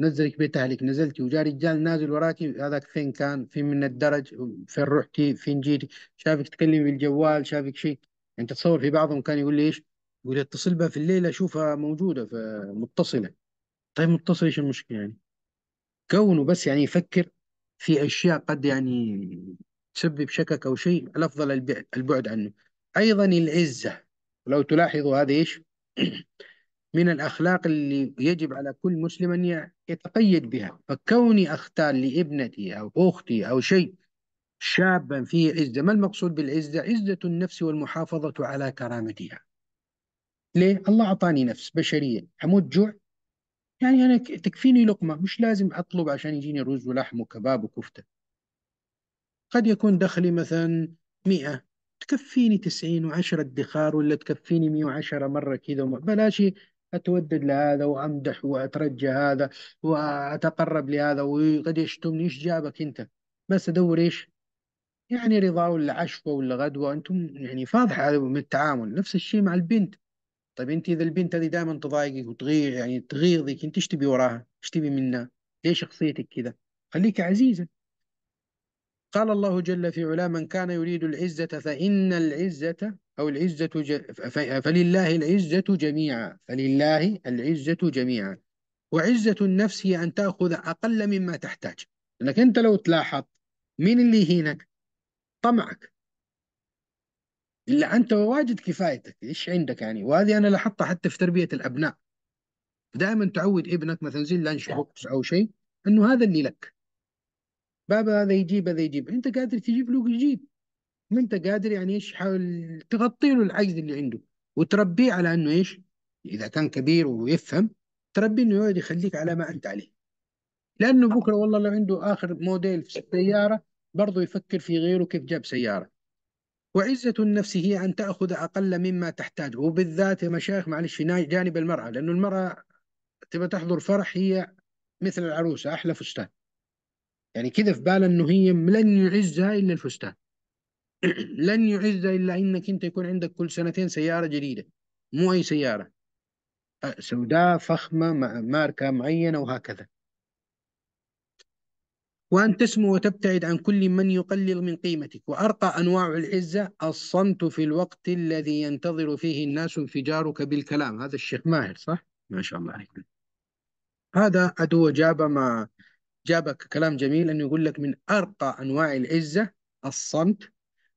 نزلك بيت أهلك نزلتي وجا رجال نازل وراكي هذاك فين كان فين من الدرج فين رحتي فين جيتي شافك تكلمي بالجوال شافك شيء انت تصور في بعضهم كان يقول لي ايش يقول اتصل بها في الليل اشوفها موجوده متصله طيب متصله ايش المشكله يعني كونه بس يعني يفكر في اشياء قد يعني تسبب شكك او شيء الافضل البعد عنه ايضا العزه لو تلاحظوا هذا ايش من الأخلاق اللي يجب على كل مسلم أن يتقيد بها فكوني أختار لابنتي أو أختي أو شيء شابا فيه عزة ما المقصود بالعزة؟ عزة النفس والمحافظة على كرامتها ليه؟ الله أعطاني نفس بشرية حمود جوع يعني أنا تكفيني لقمة مش لازم أطلب عشان يجيني رز ولحم وكباب وكفتة قد يكون دخلي مثلا مئة تكفيني تسعين وعشرة ادخار ولا تكفيني مئة وعشرة مرة كذا بلاش اتودد لهذا وامدح واترجى هذا واتقرب لهذا وقد يشتمني ايش جابك انت بس ادور ايش يعني رضا ولا عشوه ولا غدوه انتم يعني فاضحه هذا من التعامل نفس الشيء مع البنت طيب انت اذا البنت هذه دائما تضايقك وتغير يعني تغيظك انت ايش تبي وراها؟ ايش تبي منها؟ ليش شخصيتك كذا؟ خليك عزيزه قال الله جل في علا من كان يريد العزة فإن العزة أو العزة ج... فلله العزة جميعا فلله العزة جميعا وعزة النفس هي أن تأخذ أقل مما تحتاج لأنك أنت لو تلاحظ مين اللي يهينك طمعك إلا أنت وواجد كفايتك إيش عندك يعني وهذه أنا لاحظتها حتى في تربية الأبناء دائما تعود ابنك مثلا زي لانش بوكس أو شيء أنه هذا اللي لك بابا هذا يجيب هذا يجيب انت قادر تجيب له يجيب ما انت قادر يعني ايش حاول تغطي له العجز اللي عنده وتربيه على انه ايش اذا كان كبير ويفهم تربيه انه يقعد يخليك على ما انت عليه لانه بكره والله لو عنده اخر موديل في السياره برضه يفكر في غيره كيف جاب سياره وعزة النفس هي أن تأخذ أقل مما تحتاجه وبالذات يا مشايخ معلش في جانب المرأة لأنه المرأة تبى تحضر فرح هي مثل العروسة أحلى فستان يعني كذا في بالها انه هي لن يعزها الا الفستان لن يعزها الا انك انت يكون عندك كل سنتين سياره جديده مو اي سياره سوداء فخمه مع ماركه معينه وهكذا وأن تسمو وتبتعد عن كل من يقلل من قيمتك وأرقى أنواع العزة الصمت في الوقت الذي ينتظر فيه الناس انفجارك بالكلام هذا الشيخ ماهر صح؟ ما شاء الله عليك هذا أدو جاب ما جابك كلام جميل انه يقول لك من ارقى انواع العزه الصمت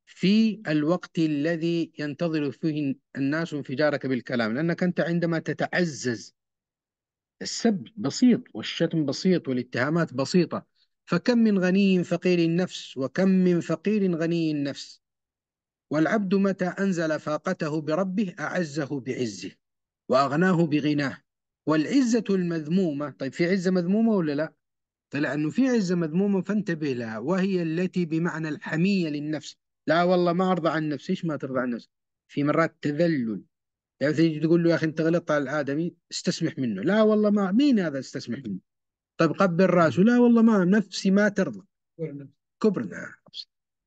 في الوقت الذي ينتظر فيه الناس انفجارك بالكلام لانك انت عندما تتعزز السب بسيط والشتم بسيط والاتهامات بسيطه فكم من غني فقير النفس وكم من فقير غني النفس والعبد متى انزل فاقته بربه اعزه بعزه واغناه بغناه والعزه المذمومه طيب في عزه مذمومه ولا لا طلع أنه في عزة مذمومة فانتبه لها وهي التي بمعنى الحمية للنفس لا والله ما أرضى عن نفسي إيش ما ترضى عن نفسك في مرات تذلل يعني تيجي تقول له يا أخي أنت غلطت على الآدمي استسمح منه لا والله ما مين هذا استسمح منه طيب قبل راسه لا والله ما نفسي ما ترضى كبرنا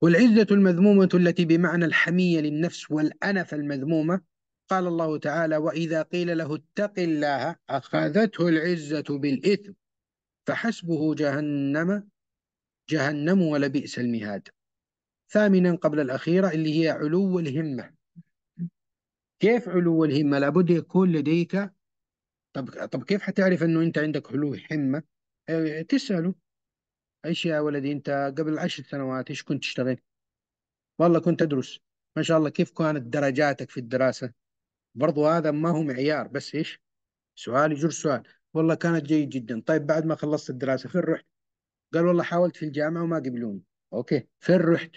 والعزة المذمومة التي بمعنى الحمية للنفس والأنف المذمومة قال الله تعالى وإذا قيل له اتق الله أخذته العزة بالإثم فحسبه جهنم جهنم ولبئس المهاد ثامنا قبل الأخيرة اللي هي علو الهمة كيف علو الهمة لابد يكون لديك طب طب كيف حتعرف انه انت عندك علو همة آه، تسأله ايش يا ولدي انت قبل عشر سنوات ايش كنت تشتغل والله كنت ادرس ما شاء الله كيف كانت درجاتك في الدراسة برضو هذا ما هو معيار بس ايش سؤال يجر سؤال والله كانت جيد جدا طيب بعد ما خلصت الدراسه فين رحت؟ قال والله حاولت في الجامعه وما قبلوني اوكي فين رحت؟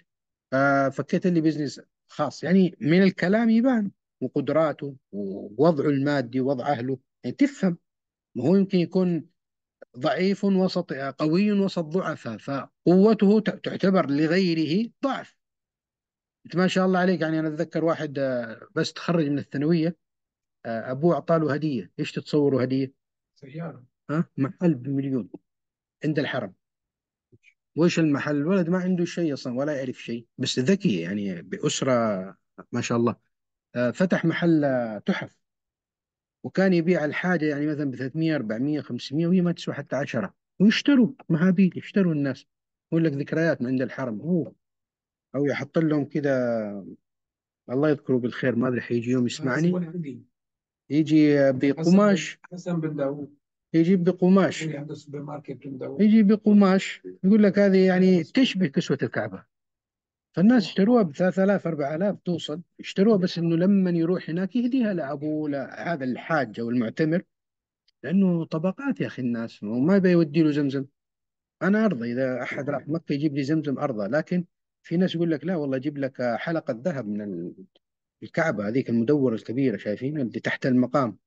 آه فكيت لي بزنس خاص يعني من الكلام يبان وقدراته ووضعه المادي ووضع اهله يعني تفهم ما هو يمكن يكون ضعيف وسط قوي وسط ضعفاء فقوته تعتبر لغيره ضعف انت ما شاء الله عليك يعني انا اتذكر واحد آه، بس تخرج من الثانويه آه، ابوه اعطاه هديه ايش تتصوروا هديه؟ سيارة ها محل بمليون عند الحرم وش المحل الولد ما عنده شيء اصلا ولا يعرف شيء بس ذكي يعني باسره ما شاء الله آه، فتح محل تحف وكان يبيع الحاجه يعني مثلا ب 300 400 500 وهي ما تسوى حتى 10 ويشتروا مهابيل يشتروا الناس يقول لك ذكريات من عند الحرم هو او يحط لهم كذا الله يذكره بالخير ما ادري حيجي يوم يسمعني يجي بقماش حسن بن داوود يجيب بقماش اللي عنده ماركت بن داوود بقماش يقول لك هذه يعني تشبه كسوة الكعبة فالناس آه. اشتروها ب 3000 4000 توصل اشتروها بس انه لما يروح هناك يهديها لابوه هذا الحاج او المعتمر لانه طبقات يا اخي الناس وما يودي له زمزم انا ارضى اذا احد راح مكه يجيب لي زمزم ارضى لكن في ناس يقول لك لا والله جيب لك حلقه ذهب من الكعبة هذيك المدورة الكبيرة شايفين اللي تحت المقام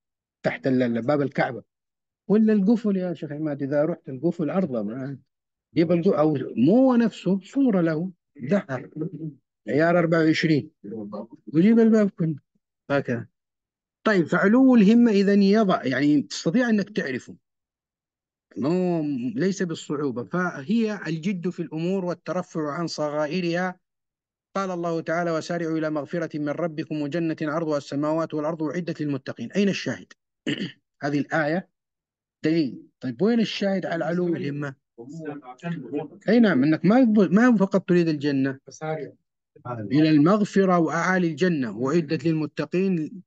تحت باب الكعبة ولا القفل يا شيخ عماد إذا رحت القفل أرضى يبقى القفل أو مو نفسه صورة له دحر عيار 24 وجيب الباب كله هكذا طيب فعلو الهمة إذا يضع يعني تستطيع أنك تعرفه مو ليس بالصعوبة فهي الجد في الأمور والترفع عن صغائرها قال الله تعالى وسارعوا إلى مغفرة من ربكم وجنة عرضها السماوات والأرض أعدت للمتقين أين الشاهد؟ هذه الآية دليل طيب وين الشاهد على العلوم الهمة؟ أي نعم أنك ما ما فقط تريد الجنة إلى المغفرة وأعالي الجنة وأعدت للمتقين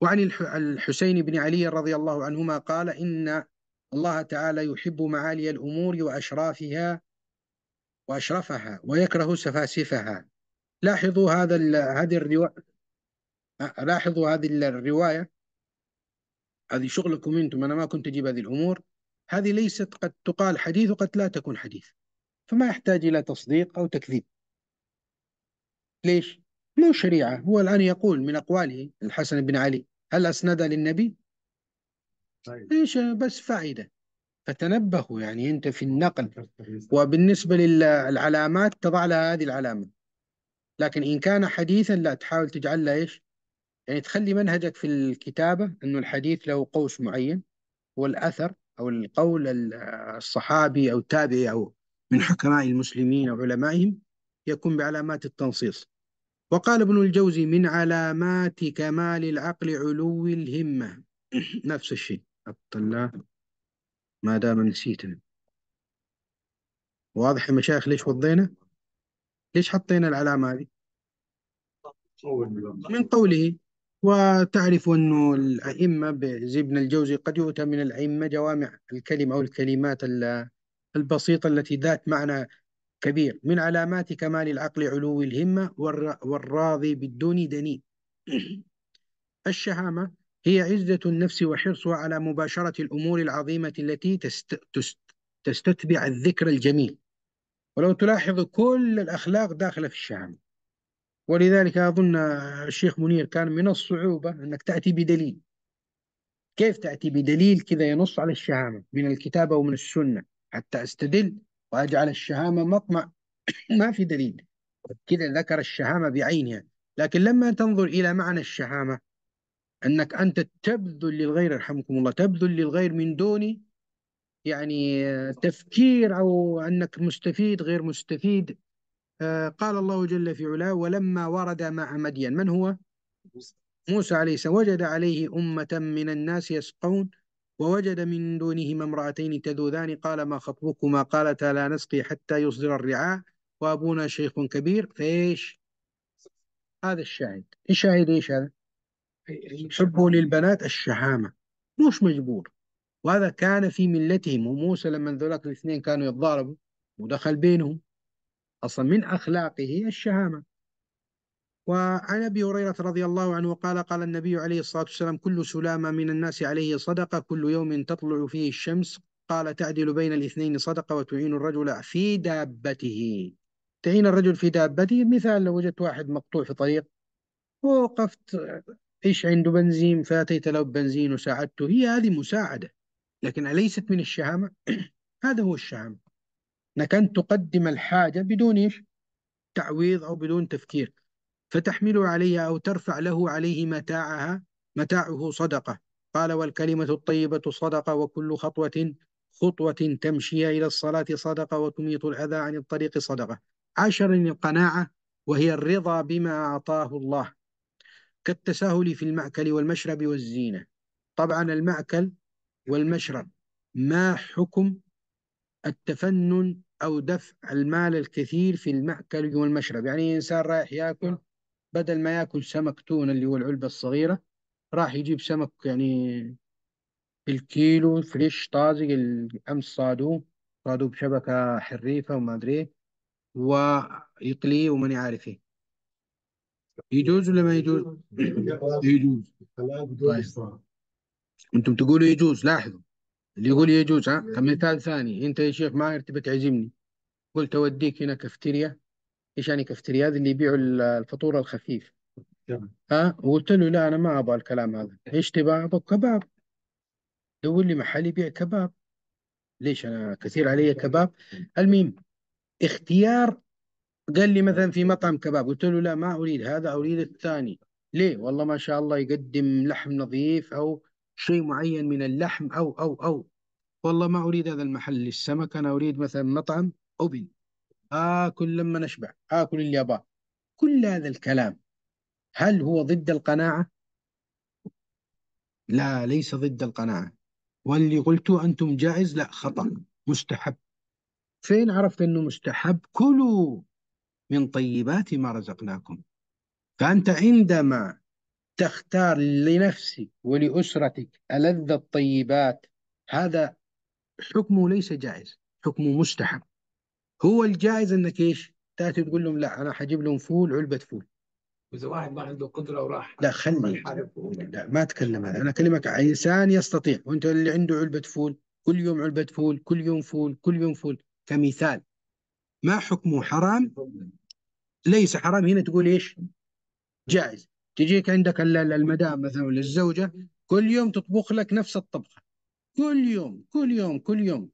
وعن الحسين بن علي رضي الله عنهما قال إن الله تعالى يحب معالي الأمور وأشرافها وأشرفها ويكره سفاسفها لاحظوا هذا هذه الرواية آه، لاحظوا هذه الرواية هذه شغلكم انتم انا ما كنت اجيب هذه الامور هذه ليست قد تقال حديث وقد لا تكون حديث فما يحتاج الى تصديق او تكذيب ليش؟ مو شريعة هو الآن يقول من أقواله الحسن بن علي هل أسندها للنبي؟ طيب. بس فائدة فتنبهوا يعني أنت في النقل طيب. وبالنسبة للعلامات تضع لها هذه العلامة لكن إن كان حديثا لا تحاول تجعل له إيش يعني تخلي منهجك في الكتابة أنه الحديث له قوس معين هو الأثر أو القول الصحابي أو التابعي أو من حكماء المسلمين أو علمائهم يكون بعلامات التنصيص وقال ابن الجوزي من علامات كمال العقل علو الهمة نفس الشيء الله ما دام نسيتنا واضح يا مشايخ ليش وضينا؟ ليش حطينا العلامة هذه؟ من قوله وتعرف أن الأئمة بزي ابن الجوزي قد يؤتى من الأئمة جوامع الكلمة أو الكلمات البسيطة التي ذات معنى كبير من علامات كمال العقل علو الهمة والراضي بالدون دني الشهامة هي عزة النفس وحرصها على مباشرة الأمور العظيمة التي تست... تستتبع الذكر الجميل ولو تلاحظ كل الأخلاق داخلة في الشهامة ولذلك أظن الشيخ منير كان من الصعوبة أنك تأتي بدليل كيف تأتي بدليل كذا ينص على الشهامة من الكتابة ومن السنة حتى أستدل وأجعل الشهامة مطمع ما في دليل كذا ذكر الشهامة بعينها لكن لما تنظر إلى معنى الشهامة أنك أنت تبذل للغير يرحمكم الله تبذل للغير من دون يعني تفكير أو أنك مستفيد غير مستفيد آه، قال الله جل في علاه ولما ورد مع مدين من هو؟ موسى عليه السلام وجد عليه أمة من الناس يسقون ووجد من دونهما امرأتين تذودان قال ما خطبكما قالتا لا نسقي حتى يصدر الرعاء وأبونا شيخ كبير فإيش هذا الشاهد الشاهد إيش هذا حبه للبنات الشهامة مش مجبور وهذا كان في ملتهم وموسى لما ذولاك الاثنين كانوا يتضاربوا ودخل بينهم أصلا من أخلاقه الشهامة وعن أبي هريرة رضي الله عنه قال قال النبي عليه الصلاة والسلام كل سلامة من الناس عليه صدقة كل يوم تطلع فيه الشمس قال تعدل بين الاثنين صدقة وتعين الرجل في دابته تعين الرجل في دابته مثال لو وجدت واحد مقطوع في طريق ووقفت ايش عنده بنزين فاتيت له بنزين وساعدته هي هذه مساعدة لكن أليست من الشهامة؟ هذا هو الشهامة أنك أن تقدم الحاجة بدون إيش؟ تعويض أو بدون تفكير فتحمل عليها أو ترفع له عليه متاعها متاعه صدقة قال والكلمة الطيبة صدقة وكل خطوة خطوة تمشي إلى الصلاة صدقة وتميط الأذى عن الطريق صدقة عشر القناعة وهي الرضا بما أعطاه الله كالتساهل في المأكل والمشرب والزينة طبعا المأكل والمشرب ما حكم التفنن أو دفع المال الكثير في المأكل والمشرب يعني إنسان رايح يأكل بدل ما يأكل سمك تونة اللي هو العلبة الصغيرة راح يجيب سمك يعني بالكيلو فريش طازج أمس صادوه صادوه بشبكة حريفة وما أدري إيه، ويقليه وماني عارف يجوز ولا ما يجوز؟ يجوز طيب انتم تقولوا يجوز لاحظوا اللي يقول يجوز ها كمثال ثاني انت يا شيخ ماهر تبي تعزمني قلت اوديك هنا كافتيريا ايش يعني كافتيريا اللي يبيعوا الفطور الخفيف ها وقلت له لا انا ما ابغى الكلام هذا ايش تبغى؟ ابغى كباب دور لي محل يبيع كباب ليش انا كثير علي كباب المهم اختيار قال لي مثلا في مطعم كباب قلت له لا ما اريد هذا اريد الثاني ليه والله ما شاء الله يقدم لحم نظيف او شيء معين من اللحم أو أو أو والله ما أريد هذا المحل للسمك أنا أريد مثلا مطعم أوبن آكل لما نشبع آكل اللي أباه كل هذا الكلام هل هو ضد القناعة؟ لا ليس ضد القناعة واللي قلته أنتم جائز لا خطأ مستحب فين عرفت أنه مستحب؟ كلوا من طيبات ما رزقناكم فأنت عندما تختار لنفسك ولأسرتك ألذ الطيبات هذا حكمه ليس جائز حكمه مستحب هو الجائز انك ايش تاتي تقول لهم لا انا حجيب لهم فول علبه فول واذا واحد ما عنده قدره وراح لا خلني لا ما اتكلم هذا انا اكلمك انسان يستطيع وانت اللي عنده علبه فول كل يوم علبه فول كل يوم فول كل يوم فول كمثال ما حكمه حرام ليس حرام هنا تقول ايش جائز تجيك عندك المدام مثلا للزوجة كل يوم تطبخ لك نفس الطبخة كل يوم كل يوم كل يوم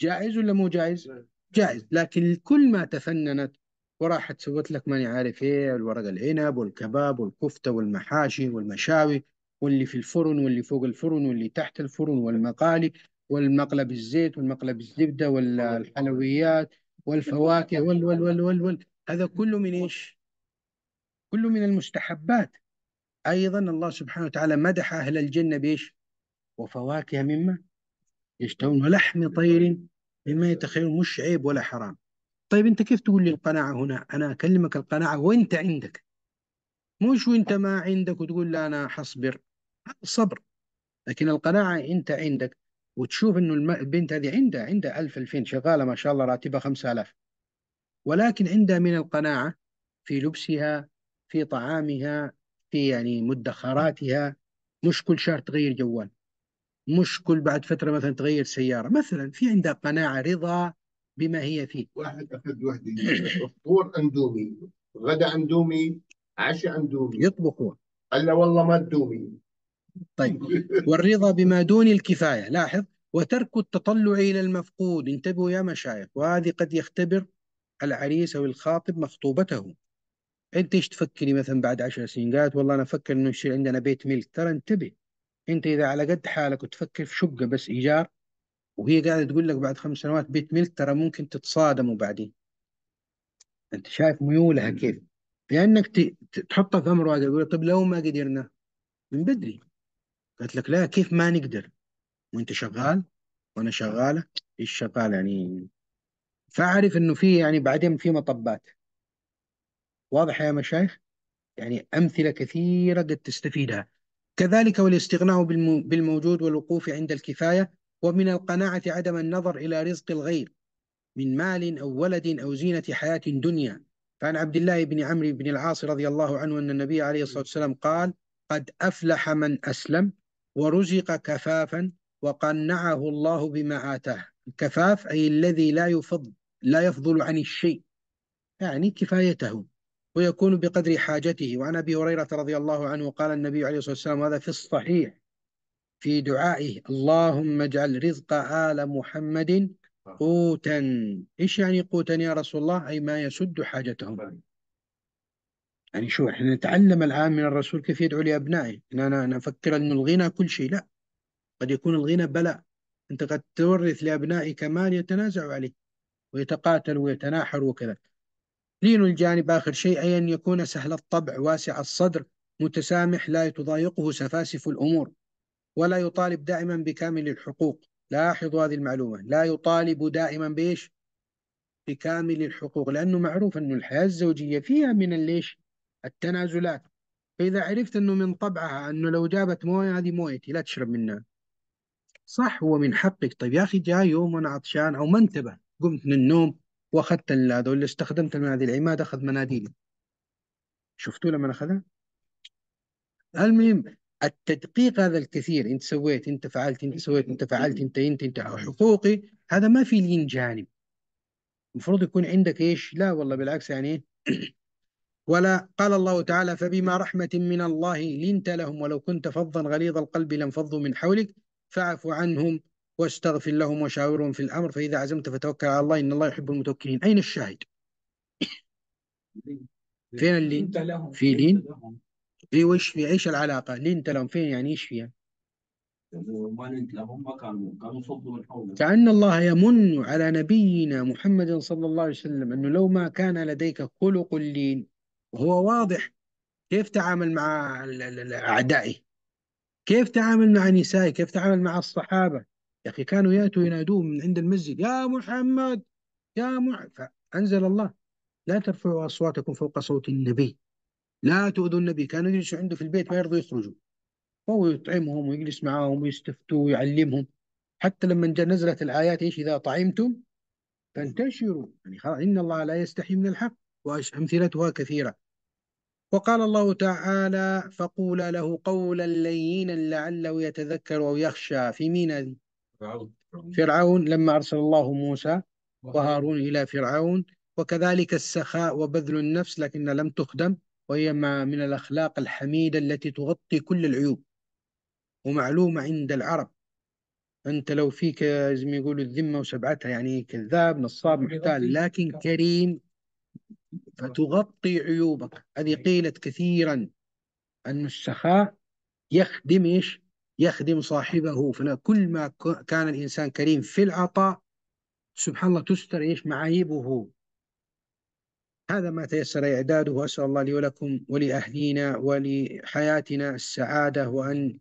جائز ولا مو جائز؟ جائز لكن كل ما تفننت وراحت سوت لك ماني عارف ايه الورق العنب والكباب والكفتة والمحاشي والمشاوي واللي في الفرن واللي فوق الفرن واللي تحت الفرن والمقالي والمقلب الزيت والمقلب الزبدة والحلويات والفواكه وال وال وال وال, وال. هذا كله من ايش؟ كله من المستحبات أيضا الله سبحانه وتعالى مدح أهل الجنة بإيش وفواكه مما يشتهون ولحم طير مما يتخيلون مش عيب ولا حرام طيب أنت كيف تقول لي القناعة هنا أنا أكلمك القناعة وأنت عندك مش وأنت ما عندك وتقول لا أنا حصبر صبر. لكن القناعة أنت عندك وتشوف انه البنت هذه عندها عندها 1000 2000 شغاله ما شاء الله راتبها 5000 ولكن عندها من القناعه في لبسها في طعامها في يعني مدخراتها مش كل شهر تغير جوال مش كل بعد فتره مثلا تغير سياره مثلا في عندها قناعه رضا بما هي فيه واحد اخذ وحده فطور اندومي غدا اندومي عشاء اندومي يطبخوا قال والله ما اندومي طيب والرضا بما دون الكفايه لاحظ وترك التطلع الى المفقود انتبهوا يا مشايخ وهذه قد يختبر العريس او الخاطب مخطوبته انت ايش تفكري مثلا بعد 10 سنين قالت والله انا افكر انه يصير عندنا بيت ملك ترى انتبه انت اذا على قد حالك وتفكر في شقه بس ايجار وهي قاعده تقول لك بعد خمس سنوات بيت ملك ترى ممكن تتصادموا بعدين انت شايف ميولها كيف لانك تحطها في امر واقع يقول طب لو ما قدرنا من بدري قالت لك لا كيف ما نقدر وانت شغال وانا شغاله ايش شغال يعني فاعرف انه في يعني بعدين في مطبات واضح يا مشايخ يعني أمثلة كثيرة قد تستفيدها كذلك والاستغناء بالموجود والوقوف عند الكفاية ومن القناعة عدم النظر إلى رزق الغير من مال أو ولد أو زينة حياة دنيا فعن عبد الله بن عمرو بن العاص رضي الله عنه أن النبي عليه الصلاة والسلام قال قد أفلح من أسلم ورزق كفافا وقنعه الله بما آتاه الكفاف أي الذي لا يفضل لا يفضل عن الشيء يعني كفايته ويكون بقدر حاجته وعن أبي هريرة رضي الله عنه قال النبي عليه الصلاة والسلام هذا في الصحيح في دعائه اللهم اجعل رزق آل محمد قوتا إيش يعني قوتا يا رسول الله أي ما يسد حاجتهم يعني شو احنا نتعلم الآن من الرسول كيف يدعو لأبنائه أنا نفكر أن الغنى كل شيء لا قد يكون الغنى بلاء أنت قد تورث لأبنائك مال يتنازع عليه ويتقاتل ويتناحر وكذا لين الجانب آخر شيء أي أن يكون سهل الطبع واسع الصدر متسامح لا تضايقه سفاسف الأمور ولا يطالب دائما بكامل الحقوق لاحظوا هذه المعلومة لا يطالب دائما بإيش بكامل الحقوق لأنه معروف أن الحياة الزوجية فيها من الليش التنازلات فإذا عرفت أنه من طبعها أنه لو جابت موية هذه مويتي لا تشرب منها صح هو من حقك طيب يا أخي جاي يوم أنا عطشان أو ما انتبه قمت من النوم واخذت اللي استخدمت المناديل العماد اخذ مناديلي شفتوا لما اخذها المهم التدقيق هذا الكثير انت سويت انت فعلت انت سويت انت فعلت انت انت انت حقوقي هذا ما في لين جانب المفروض يكون عندك ايش لا والله بالعكس يعني إيه؟ ولا قال الله تعالى فبما رحمة من الله لنت لهم ولو كنت فظا غليظ القلب لانفضوا من حولك فاعف عنهم واستغفر لهم وشاورهم في الأمر فإذا عزمت فتوكل على الله إن الله يحب المتوكلين أين الشاهد؟ فين اللين؟ في لين؟ في وش في ايش العلاقة؟ لين لهم فين يعني ايش فيها؟ كأن الله يمن على نبينا محمد صلى الله عليه وسلم أنه لو ما كان لديك خلق لين وهو واضح كيف تعامل مع أعدائه كيف تعامل مع نسائه كيف تعامل مع الصحابة يا أخي كانوا يأتوا ينادوه من عند المسجد يا محمد يا محمد فأنزل الله لا ترفعوا أصواتكم فوق صوت النبي لا تؤذوا النبي كانوا يجلسوا عنده في البيت ما يرضوا يخرجوا فهو يطعمهم ويجلس معاهم ويستفتوا ويعلمهم حتى لما نزلت الآيات إيش إذا طعمتم فانتشروا يعني خلاص إن الله لا يستحي من الحق وأمثلتها كثيرة وقال الله تعالى فقولا له قولا لينا لعله يتذكر أو يخشى في مين هذه فرعون لما أرسل الله موسى وهارون إلى فرعون وكذلك السخاء وبذل النفس لكن لم تخدم وهي ما من الأخلاق الحميدة التي تغطي كل العيوب ومعلومة عند العرب أنت لو فيك زي ما يقولوا الذمة وسبعتها يعني كذاب نصاب محتال لكن كريم فتغطي عيوبك هذه قيلت كثيرا أن السخاء يخدم إيش يخدم صاحبه فكل ما كان الإنسان كريم في العطاء سبحان الله تستر إيش معايبه هذا ما تيسر إعداده وأسأل الله لي ولكم ولأهلينا ولحياتنا السعادة وأن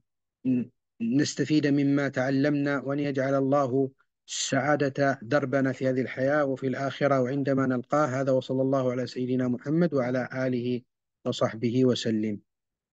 نستفيد مما تعلمنا وأن يجعل الله السعادة دربنا في هذه الحياة وفي الآخرة وعندما نلقاه هذا وصلى الله على سيدنا محمد وعلى آله وصحبه وسلم